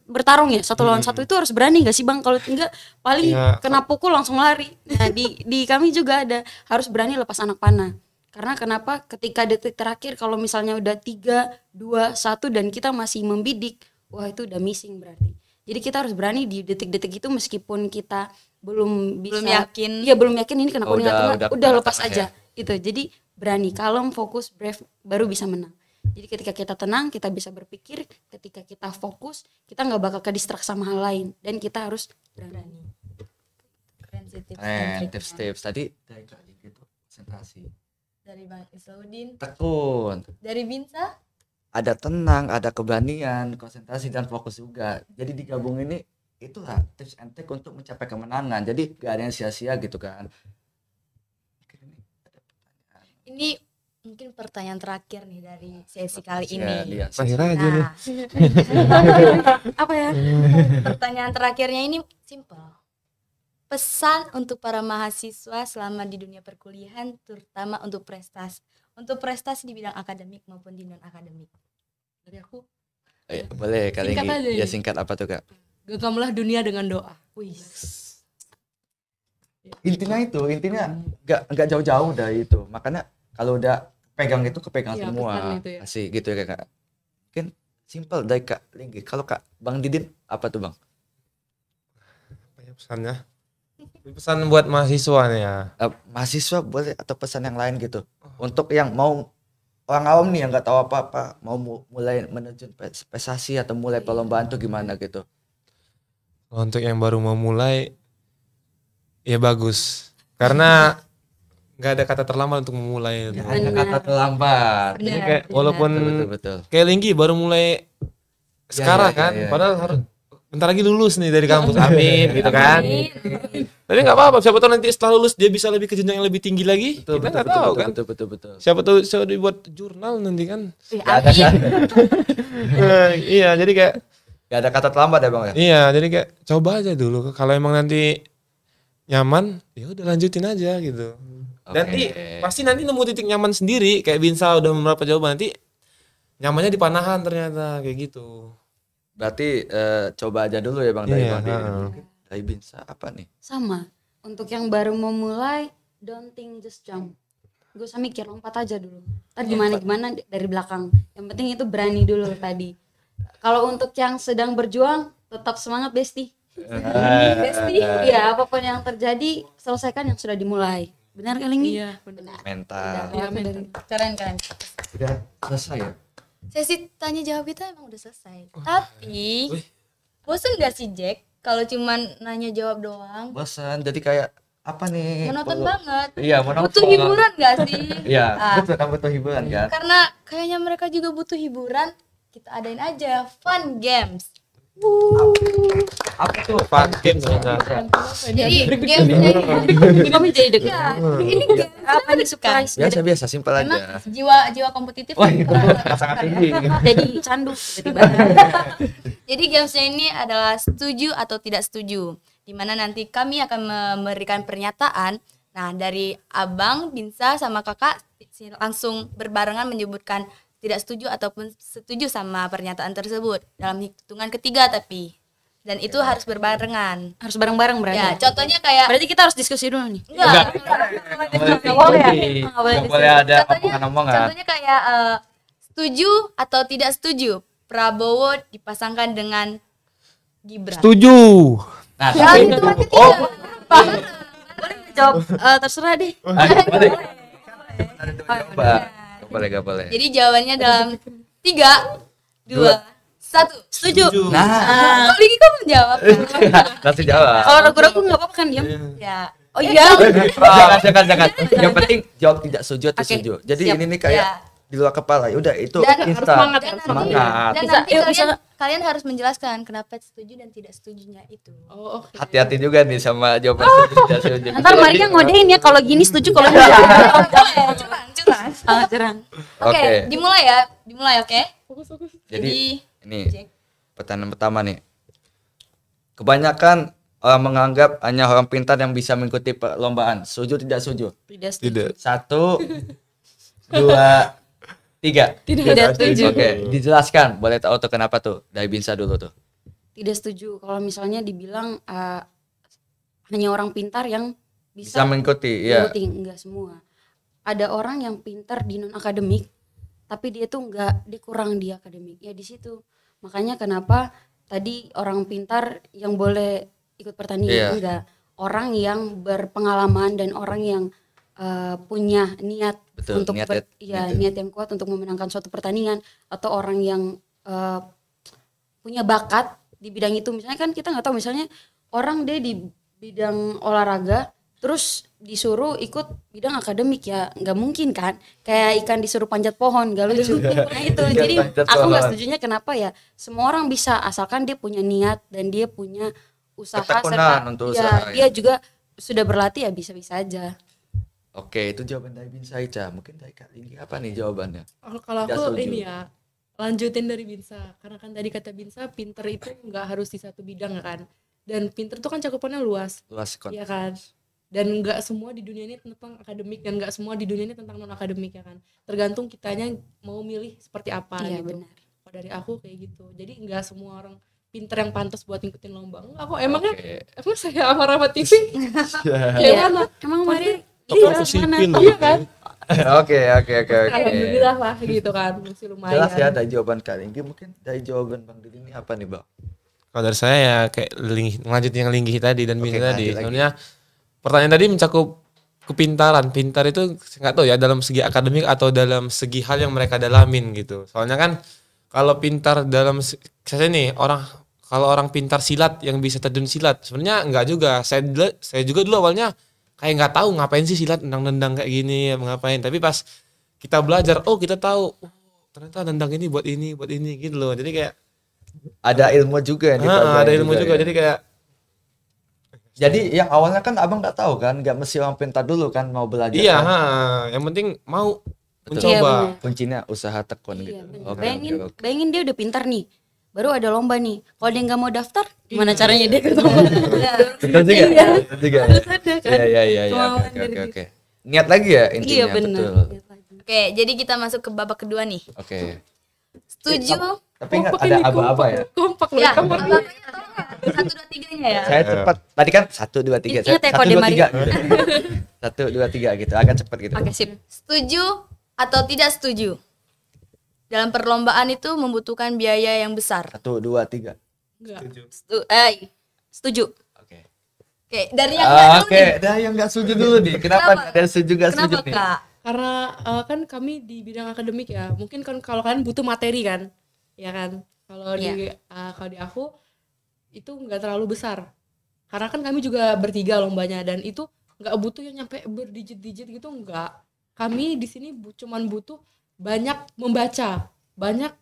bertarung ya satu lawan hmm. satu itu harus berani gak sih bang kalau enggak paling ya. kena pukul langsung lari nah di di kami juga ada harus berani lepas anak panah karena kenapa ketika detik terakhir kalau misalnya udah tiga dua satu dan kita masih membidik wah itu udah missing berarti jadi kita harus berani di detik-detik itu meskipun kita belum bisa belum yakin. Iya, belum yakin ini oh, kena kuning udah, udah, udah lepas ya. aja. Ya. Gitu. Jadi berani, Kalau fokus, brave baru bisa menang. Jadi ketika kita tenang, kita bisa berpikir, ketika kita fokus, kita nggak bakal ke distract sama hal lain dan kita harus berani. Keren sih tips tips tadi dari Kak gitu presentasi. Dari Bang Isaudin. Tekun. Dari Binsa? ada tenang, ada keberanian, konsentrasi dan fokus juga. Jadi digabung ini itulah tips and trick untuk mencapai kemenangan. Jadi gak ada yang sia-sia gitu kan. Ini mungkin pertanyaan terakhir nih dari sesi kali ini. Ya, Terakhir aja nah, nih. apa ya? Pertanyaan terakhirnya ini simple. Pesan untuk para mahasiswa selama di dunia perkuliahan terutama untuk prestasi untuk prestasi di bidang akademik maupun di non akademik dari aku oh, iya, eh, boleh kali singkat iya, ini aja ya singkat apa tuh kak genggamlah dunia dengan doa wih iya. intinya itu intinya nggak nggak jauh-jauh dari itu makanya kalau udah pegang itu kepegang iya, ya, semua masih ya. gitu ya kak mungkin simple dari kak Linggi kalau kak Bang Didin apa tuh bang ya pesannya pesan buat mahasiswa ya uh, mahasiswa boleh atau pesan yang lain gitu untuk yang mau orang awam nih yang nggak tahu apa-apa mau mulai menerjun prestasi atau mulai perlombaan tuh gimana gitu untuk yang baru mau mulai ya bagus karena nggak ada kata terlambat untuk memulai gak ada kata terlambat Benar. kayak walaupun betul, betul. kayak Linggi baru mulai iya, sekarang ya, kan ya, ya. padahal harus bentar lagi lulus nih dari kampus amin gitu kan tapi nggak apa-apa siapa tahu nanti setelah lulus dia bisa lebih ke jenjang yang lebih tinggi lagi betul, kita nggak tahu betul, kan betul, betul, betul, betul. siapa tahu siapa dibuat jurnal nanti kan nah, iya jadi kayak nggak ada kata terlambat ya bang ya iya jadi kayak coba aja dulu kalau emang nanti nyaman ya udah lanjutin aja gitu okay. nanti pasti nanti nemu titik nyaman sendiri kayak Binsa udah beberapa jawaban nanti nyamannya di panahan ternyata kayak gitu Berarti uh, coba aja dulu ya Bang yeah, Dai. Uh, Dai apa nih? Sama. Untuk yang baru mau mulai, don't think just jump. Gue usah mikir, lompat aja dulu. Ntar gimana-gimana dari belakang. Yang penting itu berani dulu tadi. Kalau untuk yang sedang berjuang, tetap semangat Besti. Besti, ya apapun yang terjadi, selesaikan yang sudah dimulai. Benar kali ini? Iya, benar. Mental. ya, mental. Keren, keren. Sudah selesai ya? sesi tanya jawab kita emang udah selesai. Oh, Tapi eh. bosen gak sih Jack kalau cuman nanya jawab doang? Bosen. Jadi kayak apa nih? Monoton banget. Iya, monoton. Butuh hiburan gak sih? Iya, nah, betul kan butuh hiburan kan. Karena kayaknya mereka juga butuh hiburan, kita adain aja fun games. Wuh apa tuh vaksin jadi dia kami jadi dekat ini apa nih suka? biasa biasa simpel aja jiwa jiwa kompetitif wah gitu. sangat tinggi jadi candu tiba-tiba jadi gamesnya ini adalah setuju atau tidak setuju di mana nanti kami akan memberikan pernyataan nah dari abang Binsa sama kakak langsung berbarengan menyebutkan tidak setuju ataupun setuju sama pernyataan tersebut dalam hitungan ketiga tapi dan itu harus berbarengan harus bareng-bareng berarti ya, ya contohnya kayak berarti kita harus diskusi dulu nih enggak enggak boleh boleh, ada kan, omongan contohnya kayak uh, setuju atau tidak setuju Prabowo dipasangkan dengan Gibran setuju nah, ya, itu berarti oh. boleh jawab uh, terserah deh boleh boleh boleh jadi jawabannya dalam tiga dua satu setuju, nah, nah. kok kamu jawab menjawab kasih jawab kalau ragu-ragu nggak apa-apa kan diam iya. ya oh eh, iya jangan jangan jangan iya, iya, yang penting jawab tidak setuju atau setuju jadi ini nih kayak di luar kepala ya udah itu dan harus semangat dan semangat dan nanti kalian, kalian harus menjelaskan kenapa setuju dan tidak setujunya itu oh, hati-hati juga nih sama jawaban oh. setuju tidak setuju ntar Maria ngodein ya kalau gini setuju kalau tidak cerang cerang oke dimulai ya dimulai oke jadi ini pertanyaan pertama nih. Kebanyakan orang eh, menganggap hanya orang pintar yang bisa mengikuti perlombaan. Setuju tidak setuju? Tidak. Setuju. Satu, dua, tiga. Tidak, tidak setuju. Oke, okay. dijelaskan. Boleh tahu tuh kenapa tuh dari Binsa dulu tuh? Tidak setuju kalau misalnya dibilang uh, hanya orang pintar yang bisa, bisa mengikuti, iya. mengikuti. Ya. Enggak semua. Ada orang yang pintar di non akademik tapi dia tuh nggak dikurang di akademik ya di situ makanya kenapa tadi orang pintar yang boleh ikut pertandingan yeah. enggak orang yang berpengalaman dan orang yang uh, punya niat Betul, untuk niat, ber, ya iya, niat yang kuat untuk memenangkan suatu pertandingan atau orang yang uh, punya bakat di bidang itu misalnya kan kita nggak tahu misalnya orang dia di bidang olahraga terus disuruh ikut bidang akademik ya nggak mungkin kan kayak ikan disuruh panjat pohon nggak iya. lucu nah itu jadi aku nggak setuju nya kenapa ya semua orang bisa asalkan dia punya niat dan dia punya usaha serta untuk iya, ya, usaha, ya. dia juga sudah berlatih ya bisa-bisa aja Oke, itu jawaban dari Binsa Ica. Mungkin dari Kak Linggi apa nih jawabannya? Oh, kalau aku setuju. ini ya, lanjutin dari Binsa. Karena kan tadi kata Binsa, pinter itu nggak harus di satu bidang kan. Dan pinter itu kan cakupannya luas. Luas kan. Iya kan dan nggak semua di dunia ini tentang akademik dan nggak semua di dunia ini tentang non akademik ya kan tergantung kitanya mau milih seperti apa iya, gitu benar. kalau dari aku kayak gitu jadi nggak semua orang pinter yang pantas buat ngikutin lomba enggak kok emangnya okay. emang saya apa rama TV yeah. ya mana emang kemarin iya, mana gitu iya kan, kan? Oke oke oke Alhamdulillah lah gitu kan masih lumayan. Jelas ya dari jawaban Kak Linggi mungkin dari jawaban Bang dini ini apa nih Bang? Kalau dari saya ya kayak lanjut yang linggi tadi dan okay, tadi. Sebenarnya pertanyaan tadi mencakup kepintaran. Pintar itu nggak tahu ya dalam segi akademik atau dalam segi hal yang mereka dalamin gitu. Soalnya kan kalau pintar dalam saya nih orang kalau orang pintar silat yang bisa terjun silat sebenarnya nggak juga. Saya saya juga dulu awalnya kayak nggak tahu ngapain sih silat nendang-nendang kayak gini ngapain. Tapi pas kita belajar oh kita tahu oh, ternyata nendang ini buat ini buat ini gitu loh. Jadi kayak ada ilmu juga nih ah, ada ilmu juga, juga. Ya. jadi kayak jadi yang awalnya kan abang nggak tahu kan, nggak mesti orang pintar dulu kan mau belajar. Iya, kan? ha, yang penting mau Betul. mencoba. Iya, iya Kuncinya usaha tekun iya, gitu. Okay, bayangin, okay, okay. bayangin dia udah pintar nih, baru ada lomba nih. Kalau dia nggak mau daftar, iya. gimana caranya dia ikut lomba? Iya. Betul juga, iya. juga. kan. Iya, iya, iya. iya. Oke, oke, oke. Niat lagi ya intinya. Iya, benar. Oke, jadi kita masuk ke babak kedua nih. Oke. Okay. Setuju. Tapi ingat ada aba-aba ya. Kompak loh. Ya, kompak satu dua tiganya ya saya iya. cepat tadi kan satu dua tiga saya satu dua tiga gitu. satu dua tiga gitu agak cepat gitu oke sip setuju atau tidak setuju dalam perlombaan itu membutuhkan biaya yang besar satu dua tiga setuju Setu eh, setuju oke okay. oke dari yang uh, oke okay. dari yang nggak setuju dulu nih kenapa, kenapa? dari setuju nggak setuju kenapa, nih kak? karena uh, kan kami di bidang akademik ya mungkin kan kalau kalian butuh materi kan ya kan kalau yeah. di uh, kalau di aku itu nggak terlalu besar karena kan kami juga bertiga lombanya dan itu nggak butuh yang nyampe berdigit-digit gitu nggak kami di sini bu, cuman butuh banyak membaca banyak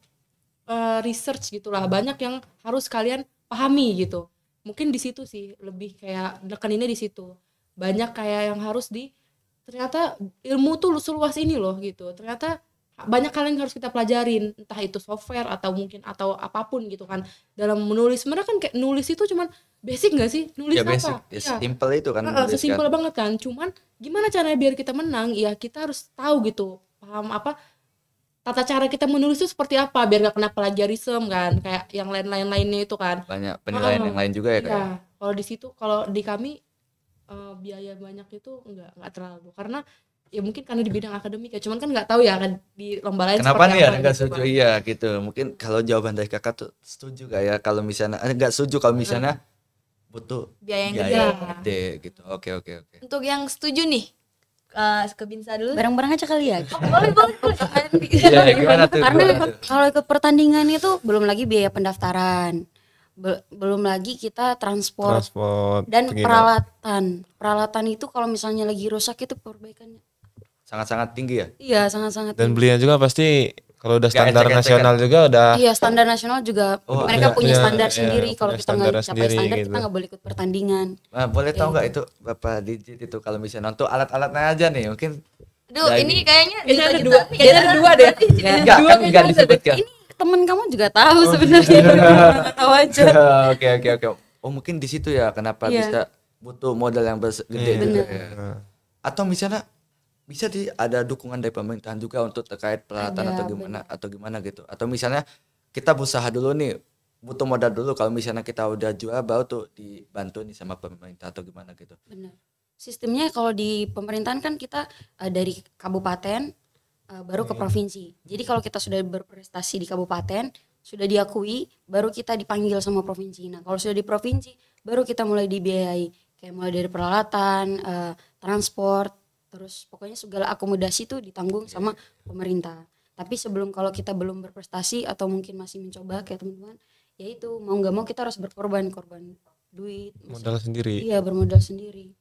uh, research gitulah banyak yang harus kalian pahami gitu mungkin di situ sih lebih kayak ini di situ banyak kayak yang harus di ternyata ilmu tuh luas ini loh gitu ternyata banyak hal yang harus kita pelajarin entah itu software atau mungkin atau apapun gitu kan dalam menulis mereka kan kayak nulis itu cuman basic gak sih nulis ya, apa basic. ya iya. simple itu kan nah, sesimpel kan. banget kan cuman gimana caranya biar kita menang ya kita harus tahu gitu paham apa tata cara kita menulis itu seperti apa biar nggak kena plagiarism kan kayak yang lain-lain lainnya itu kan banyak penilaian yang lain juga ya kayak ya? iya, kalau di situ kalau di kami uh, biaya banyak itu nggak nggak terlalu karena ya mungkin karena di bidang akademik ya cuman kan nggak tahu ya akan di lomba lain kenapa nih ya nggak gitu, setuju ya iya gitu mungkin kalau jawaban dari kakak tuh setuju gak ya kalau misalnya eh, nggak setuju kalau misalnya butuh biaya yang biaya gede gitu oke oke oke untuk yang setuju nih uh, ke Binsa dulu bareng-bareng aja kali ya oh, boleh boleh ya, gimana tuh, karena kalau ke pertandingan itu belum lagi biaya pendaftaran belum lagi kita transport, transport dan peralatan peralatan itu kalau misalnya lagi rusak itu perbaikannya sangat-sangat tinggi ya? Iya, sangat-sangat Dan belinya juga pasti kalau udah standar ecek, kan? nasional ecek, juga udah Iya, standar nasional juga oh, mereka iya, punya iya, standar iya, sendiri. Iya, kalau kita nggak capai standar gitu. kita nggak boleh ikut pertandingan. Nah, boleh tahu iya. nggak itu Bapak Digit itu kalau misalnya nonton alat-alatnya aja nih mungkin Duh, ini kayaknya ini ada dua, ini ada dua deh. Enggak, enggak disebutkan. Ya? Ini teman kamu juga tahu oh, sebenarnya. Iya. tahu aja. Oke, oke, oke. Oh, mungkin di situ ya kenapa bisa butuh modal yang gede yeah. gitu. Yeah. Ya. Atau misalnya bisa di ada dukungan dari pemerintahan juga untuk terkait peralatan ada, atau gimana bener. atau gimana gitu atau misalnya kita berusaha dulu nih butuh modal dulu kalau misalnya kita udah jual baru tuh dibantu nih sama pemerintah atau gimana gitu benar sistemnya kalau di pemerintahan kan kita uh, dari kabupaten uh, baru hmm. ke provinsi jadi kalau kita sudah berprestasi di kabupaten sudah diakui baru kita dipanggil sama provinsi nah kalau sudah di provinsi baru kita mulai dibiayai kayak mulai dari peralatan uh, transport terus pokoknya segala akomodasi itu ditanggung iya. sama pemerintah tapi sebelum kalau kita belum berprestasi atau mungkin masih mencoba kayak teman-teman ya itu mau nggak mau kita harus berkorban korban duit modal masih, sendiri iya bermodal sendiri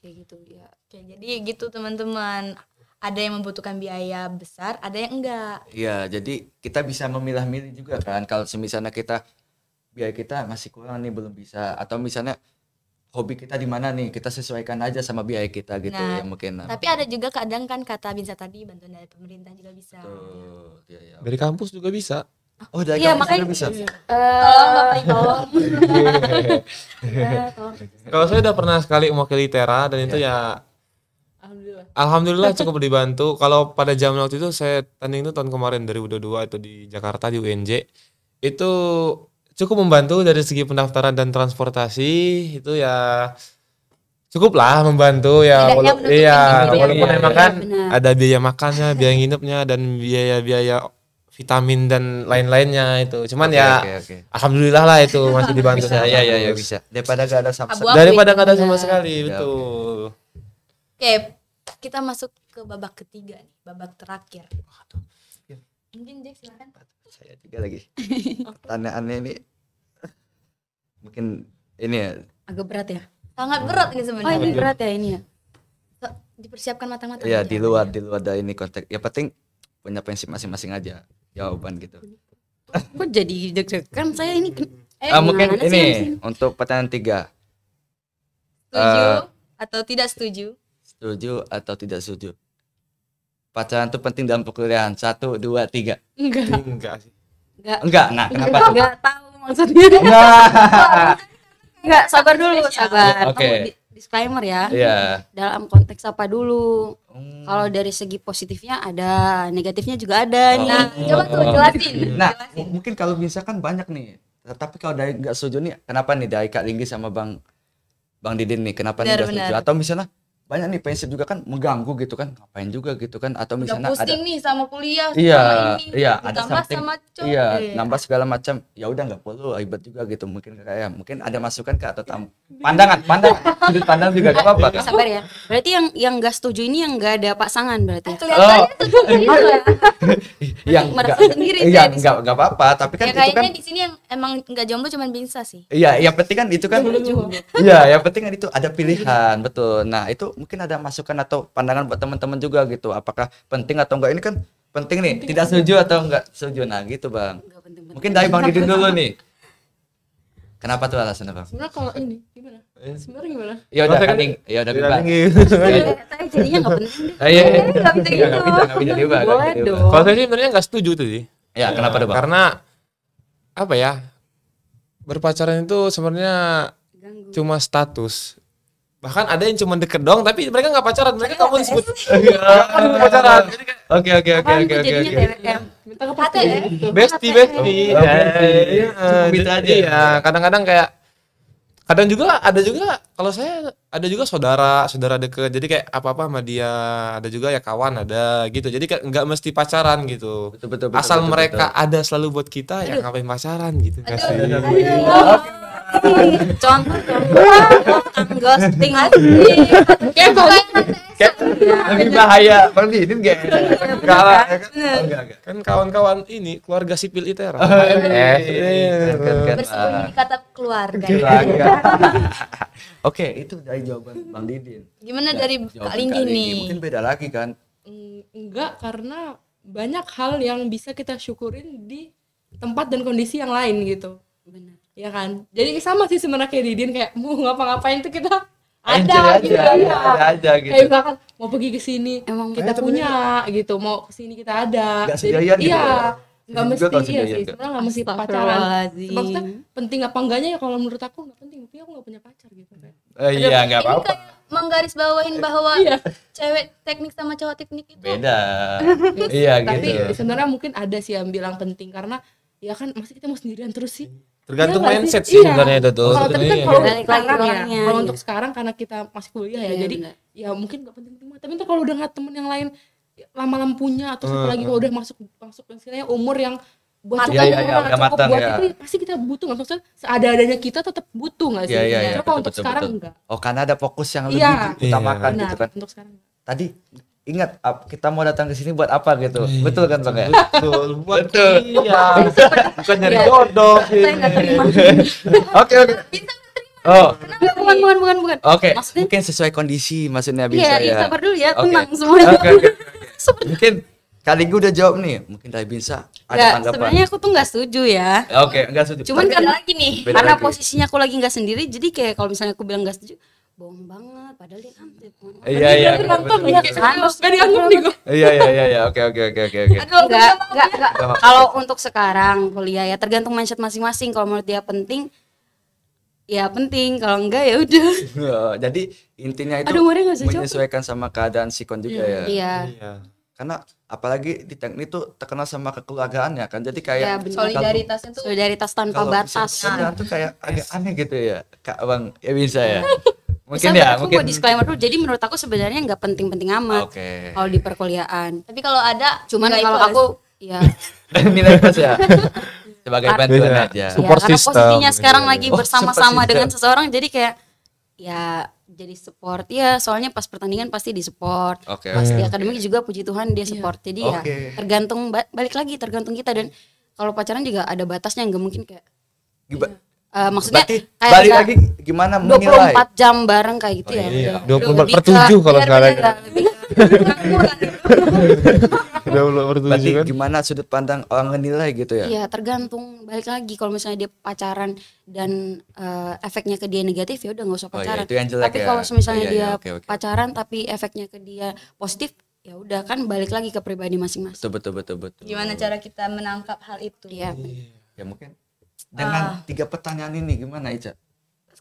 kayak gitu ya kayak jadi gitu teman-teman ada yang membutuhkan biaya besar ada yang enggak iya jadi kita bisa memilah-milih juga kan kalau misalnya kita biaya kita masih kurang nih belum bisa atau misalnya hobi kita di mana nih kita sesuaikan aja sama biaya kita gitu nah, yang mungkin tapi ada juga kadang kan kata bisa tadi bantuan dari pemerintah juga bisa Betul. Ya, ya. dari kampus juga bisa oh dari ya, kampus makanya, juga bisa gitu. tolong bapak iya, tolong kalau saya udah pernah sekali mau ke litera dan itu iya. ya, Alhamdulillah. Alhamdulillah cukup dibantu. Kalau pada jam waktu itu saya tanding itu tahun kemarin 2022 itu di Jakarta di UNJ. Itu cukup membantu dari segi pendaftaran dan transportasi itu ya cukup lah membantu ya wala iya gitu ya. walaupun iya, emang iya, kan iya, ada biaya makannya biaya nginepnya dan biaya biaya vitamin dan lain-lainnya itu cuman okay, ya okay, okay. alhamdulillah lah itu masih dibantu bisa, saya ya ya, ya bisa daripada gak ada sama sekali daripada ya. gak ada sama sekali ya, betul oke okay. kita masuk ke babak ketiga nih babak terakhir mungkin Jack silakan saya juga lagi pertanyaannya ini mungkin ini ya agak berat ya sangat berat ini sebenarnya oh ini berat ya ini ya dipersiapkan matang-matang ya di luar di luar dari ini konteks ya penting punya prinsip masing-masing aja jawaban gitu kok jadi deg-degan saya ini eh, ah, mungkin ini untuk pertanyaan tiga setuju uh, atau tidak setuju setuju atau tidak setuju pacaran tuh penting dalam perkuliahan satu dua tiga enggak enggak sih enggak enggak nah, enggak kenapa enggak, enggak tahu maksudnya enggak enggak sabar dulu sabar oke okay. disclaimer ya yeah. dalam konteks apa dulu hmm. kalau dari segi positifnya ada negatifnya juga ada oh. nah oh. coba tuh jelasin nah jelasin. mungkin kalau bisa kan banyak nih tapi kalau dari nggak setuju nih kenapa nih dari Kak Linggi sama Bang Bang Didin nih kenapa benar, nih nggak setuju atau misalnya banyak nih pensiun juga kan mengganggu gitu kan ngapain juga gitu kan atau misalnya udah ada nih sama kuliah iya sama ini, iya ada something sama cowok, iya eh. nambah segala macam ya udah nggak perlu ribet juga gitu mungkin kayak ya, mungkin ada masukan ke atau tam pandangan pandangan sudut pandang juga gak apa-apa kan? sabar ya berarti yang yang nggak setuju ini yang nggak ada pasangan berarti oh. ya yang oh. nggak sendiri iya nggak nggak apa-apa tapi kan ya, itu kan di sini yang emang nggak jomblo cuman bisa sih iya yang penting kan itu kan iya yang penting kan itu ada pilihan betul nah itu mungkin ada masukan atau pandangan buat teman-teman juga gitu apakah penting atau enggak ini kan penting nih penting tidak setuju atau enggak setuju nah gitu bang enggak penting, penting. mungkin dari bang Didin dulu nih Kenapa tuh alasannya bang? Sebenarnya kalau ini gimana? Eh. Sebenarnya gimana? Ya udah kaning, ya udah iya, bang. Iya, iya. Eh, tapi jadinya nggak penting. Iya, enggak penting. Enggak gitu. bisa, nggak bisa diubah. Kalau saya sih sebenarnya nggak setuju tuh sih. Ya, kenapa tuh bang? Karena apa ya berpacaran itu sebenarnya cuma status bahkan ada yang cuma deket dong tapi mereka nggak pacaran mereka kamu sebut pacaran iya, oke oke oke oke oke oke ya? bestie ya? bestie ya kadang-kadang kayak ada juga ada juga kalau saya ada juga saudara saudara deket jadi kayak apa apa sama dia ada juga ya kawan ada gitu jadi kayak nggak mesti pacaran gitu betul, betul, betul, asal betul, mereka betul. ada selalu buat kita ya aduh. ya ngapain pacaran gitu aduh, aduh, aduh. contoh ghosting asli kayak bukan kayak lebih bahaya Bang perditin gak kalah kan kawan-kawan ini keluarga sipil ITERA oh, iya, iya, iya, eh, bersembunyi di kata keluarga oke itu dari jawaban Bang Didin gimana ya, dari Kak Linggi nih mungkin beda lagi kan mm, enggak karena banyak hal yang bisa kita syukurin di tempat dan kondisi yang lain gitu benar ya kan jadi sama sih sebenarnya kayak Didin kayak mau ngapa-ngapain tuh kita ada gitu ya. ada aja gitu kayak misalkan mau pergi ke sini emang kita eh, punya ya. gitu mau ke sini kita ada gak gitu iya, ya? iya nggak mesti iya sih sebenarnya nggak mesti pacaran maksudnya penting apa enggaknya ya kalau menurut aku nggak penting tapi aku nggak punya pacar gitu kan eh, iya nggak apa-apa menggaris bawahin eh, bahwa iya. cewek teknik sama cowok teknik itu beda iya gitu tapi sebenarnya mungkin ada sih yang bilang penting karena ya kan masih kita mau sendirian terus sih tergantung ya, mindset sih iya. sebenarnya itu tuh kalau tapi kan iya. kalau iya. sekarang ya kalau untuk sekarang karena kita masih kuliah ya iya, jadi bener. ya mungkin gak penting penting tapi kalau udah nggak temen yang lain lama-lama punya atau satu hmm. lagi kalau oh, udah masuk masuk misalnya umur yang buat iya, cukup, ya, ya, ya, cukup buat ya. itu pasti kita butuh nggak maksudnya seada-adanya kita tetap butuh nggak sih ya, ya, ya, kalau untuk betul, sekarang betul. enggak oh karena ada fokus yang lebih ya, utamakan iya. gitu kan nah, untuk sekarang tadi ingat kita mau datang ke sini buat apa gitu iya. betul kan bang ya betul buat betul iya bukan nyari jodoh saya nggak terima oke oke Oh, bukan, bukan, bukan, bukan. Oke, okay. maksudnya, mungkin sesuai kondisi maksudnya bisa iya, ya. Iya, sabar dulu ya, tenang okay. semuanya. Okay, okay. mungkin kali gue udah jawab nih, mungkin dari bisa ada gak, tanggapan. Sebenarnya aku tuh nggak setuju ya. Oke, okay, nggak setuju. Cuman Tapi, karena lagi nih, karena lagi. posisinya aku lagi nggak sendiri, jadi kayak kalau misalnya aku bilang nggak setuju, bohong banget padahal dia kan iya iya iya iya ya iya iya iya iya oke oke oke oke oke nggak nggak nggak kalau untuk sekarang kuliah ya tergantung mindset masing-masing kalau menurut dia penting ya penting kalau enggak ya udah iya, jadi intinya itu Aduh, menyesuaikan sama keadaan sikon juga ya iya. iya, iya karena apalagi di teknik itu terkenal sama kekeluargaannya kan jadi kayak ya, solidaritas itu solidaritas tanpa batas nah. itu kayak agak aneh gitu ya kak bang ya bisa ya mungkin ya aku mungkin. mau disclaimer dulu jadi menurut aku sebenarnya nggak penting-penting amat okay. kalau di perkuliahan tapi kalau ada cuman kalau aku iya. ya nilai iya, gitu ya sebagai bantuan aja ya, karena posisinya sekarang lagi oh, bersama-sama dengan seseorang jadi kayak ya jadi support ya soalnya pas pertandingan pasti di support okay. pas di akademik juga puji Tuhan dia iya. support jadi okay. ya tergantung balik lagi tergantung kita dan kalau pacaran juga ada batasnya nggak mungkin kayak Giba, Uh, maksudnya Berarti, kayak balik lagi gimana 24 menilai 24 jam bareng kayak gitu ya? oh, ya. Iya. 24 per 7 kalau iya, sekarang. Berarti kan? gimana sudut pandang orang menilai gitu ya? Iya, tergantung balik lagi kalau misalnya dia pacaran dan uh, efeknya ke dia negatif ya udah nggak usah pacaran. Oh, iya, itu tapi ya. kalau misalnya oh, iya, dia okay, iya, okay. pacaran tapi efeknya ke dia positif ya udah kan balik lagi ke pribadi masing-masing. Betul, betul betul betul betul. Gimana cara kita menangkap hal itu? Iya. Ya mungkin dengan uh. tiga pertanyaan ini gimana Ica?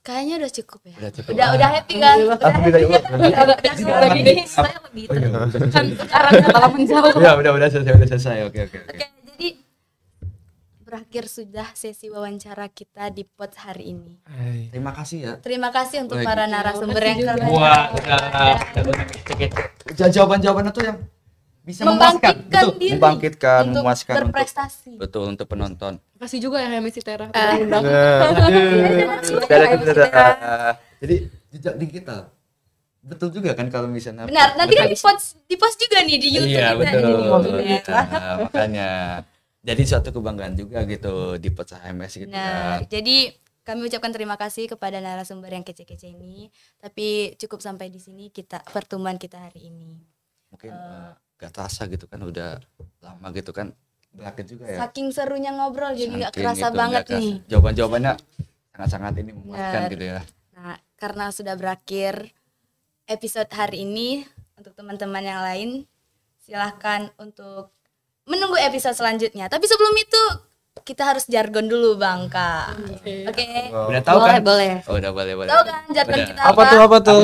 Kayaknya udah cukup ya. Udah cukup. Udah, udah happy kan? Udah happy. Udah happy. Saya lebih kan menjawab. Udah, udah, udah selesai, udah selesai. Oke, oke, oke. jadi berakhir sudah sesi wawancara kita di pot hari ini. Hey. Terima kasih ya. Terima kasih untuk Baik. para narasumber yang keren. Wah, jawaban jawaban itu yang bisa membangkitkan memuaskan. Betul. diri membangkitkan untuk memuaskan berprestasi untuk, betul untuk penonton kasih juga ya Hemi Sitera eh. iya. jadi jejak digital betul juga kan kalau misalnya benar nanti kan di post juga nih di YouTube iya, betul, iya. Nah, makanya jadi suatu kebanggaan juga gitu di post HMS gitu nah kan. jadi kami ucapkan terima kasih kepada narasumber yang kece-kece ini tapi cukup sampai di sini kita pertemuan kita hari ini mungkin uh, gak terasa gitu kan udah lama gitu kan berakhir juga ya saking serunya ngobrol jadi gak kerasa gitu, banget gak kerasa. nih jawaban jawabannya sangat sangat ini memuaskan gitu ya nah karena sudah berakhir episode hari ini untuk teman-teman yang lain silahkan untuk menunggu episode selanjutnya tapi sebelum itu kita harus jargon dulu bang kak iya. oke okay. okay. udah tahu boleh, kan boleh oh, udah boleh boleh tahu kan jargon udah. kita apa, apa tuh apa tuh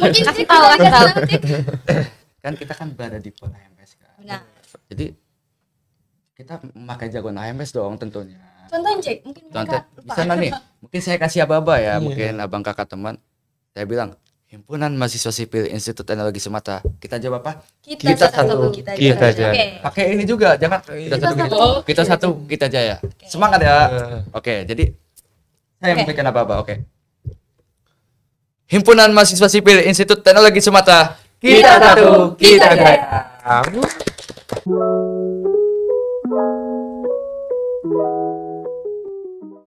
mungkin kita tahu kita kan kita kan berada di pon AMS kan nah. jadi kita memakai jagoan AMS dong tentunya contohnya cek mungkin Contoh, nanti bisa nanti mungkin saya kasih ababa ya iya. mungkin abang kakak teman saya bilang himpunan mahasiswa sipil Institut Teknologi Semata kita jawab apa kita, kita satu, satu kita, kita jaya okay. pakai ini juga jangan kita, kita satu, satu kita, kita satu kita jaya okay. semangat ya iya. oke okay, jadi saya okay. memberikan apa apa oke okay. himpunan mahasiswa sipil Institut Teknologi Semata kita satu, kita gaya.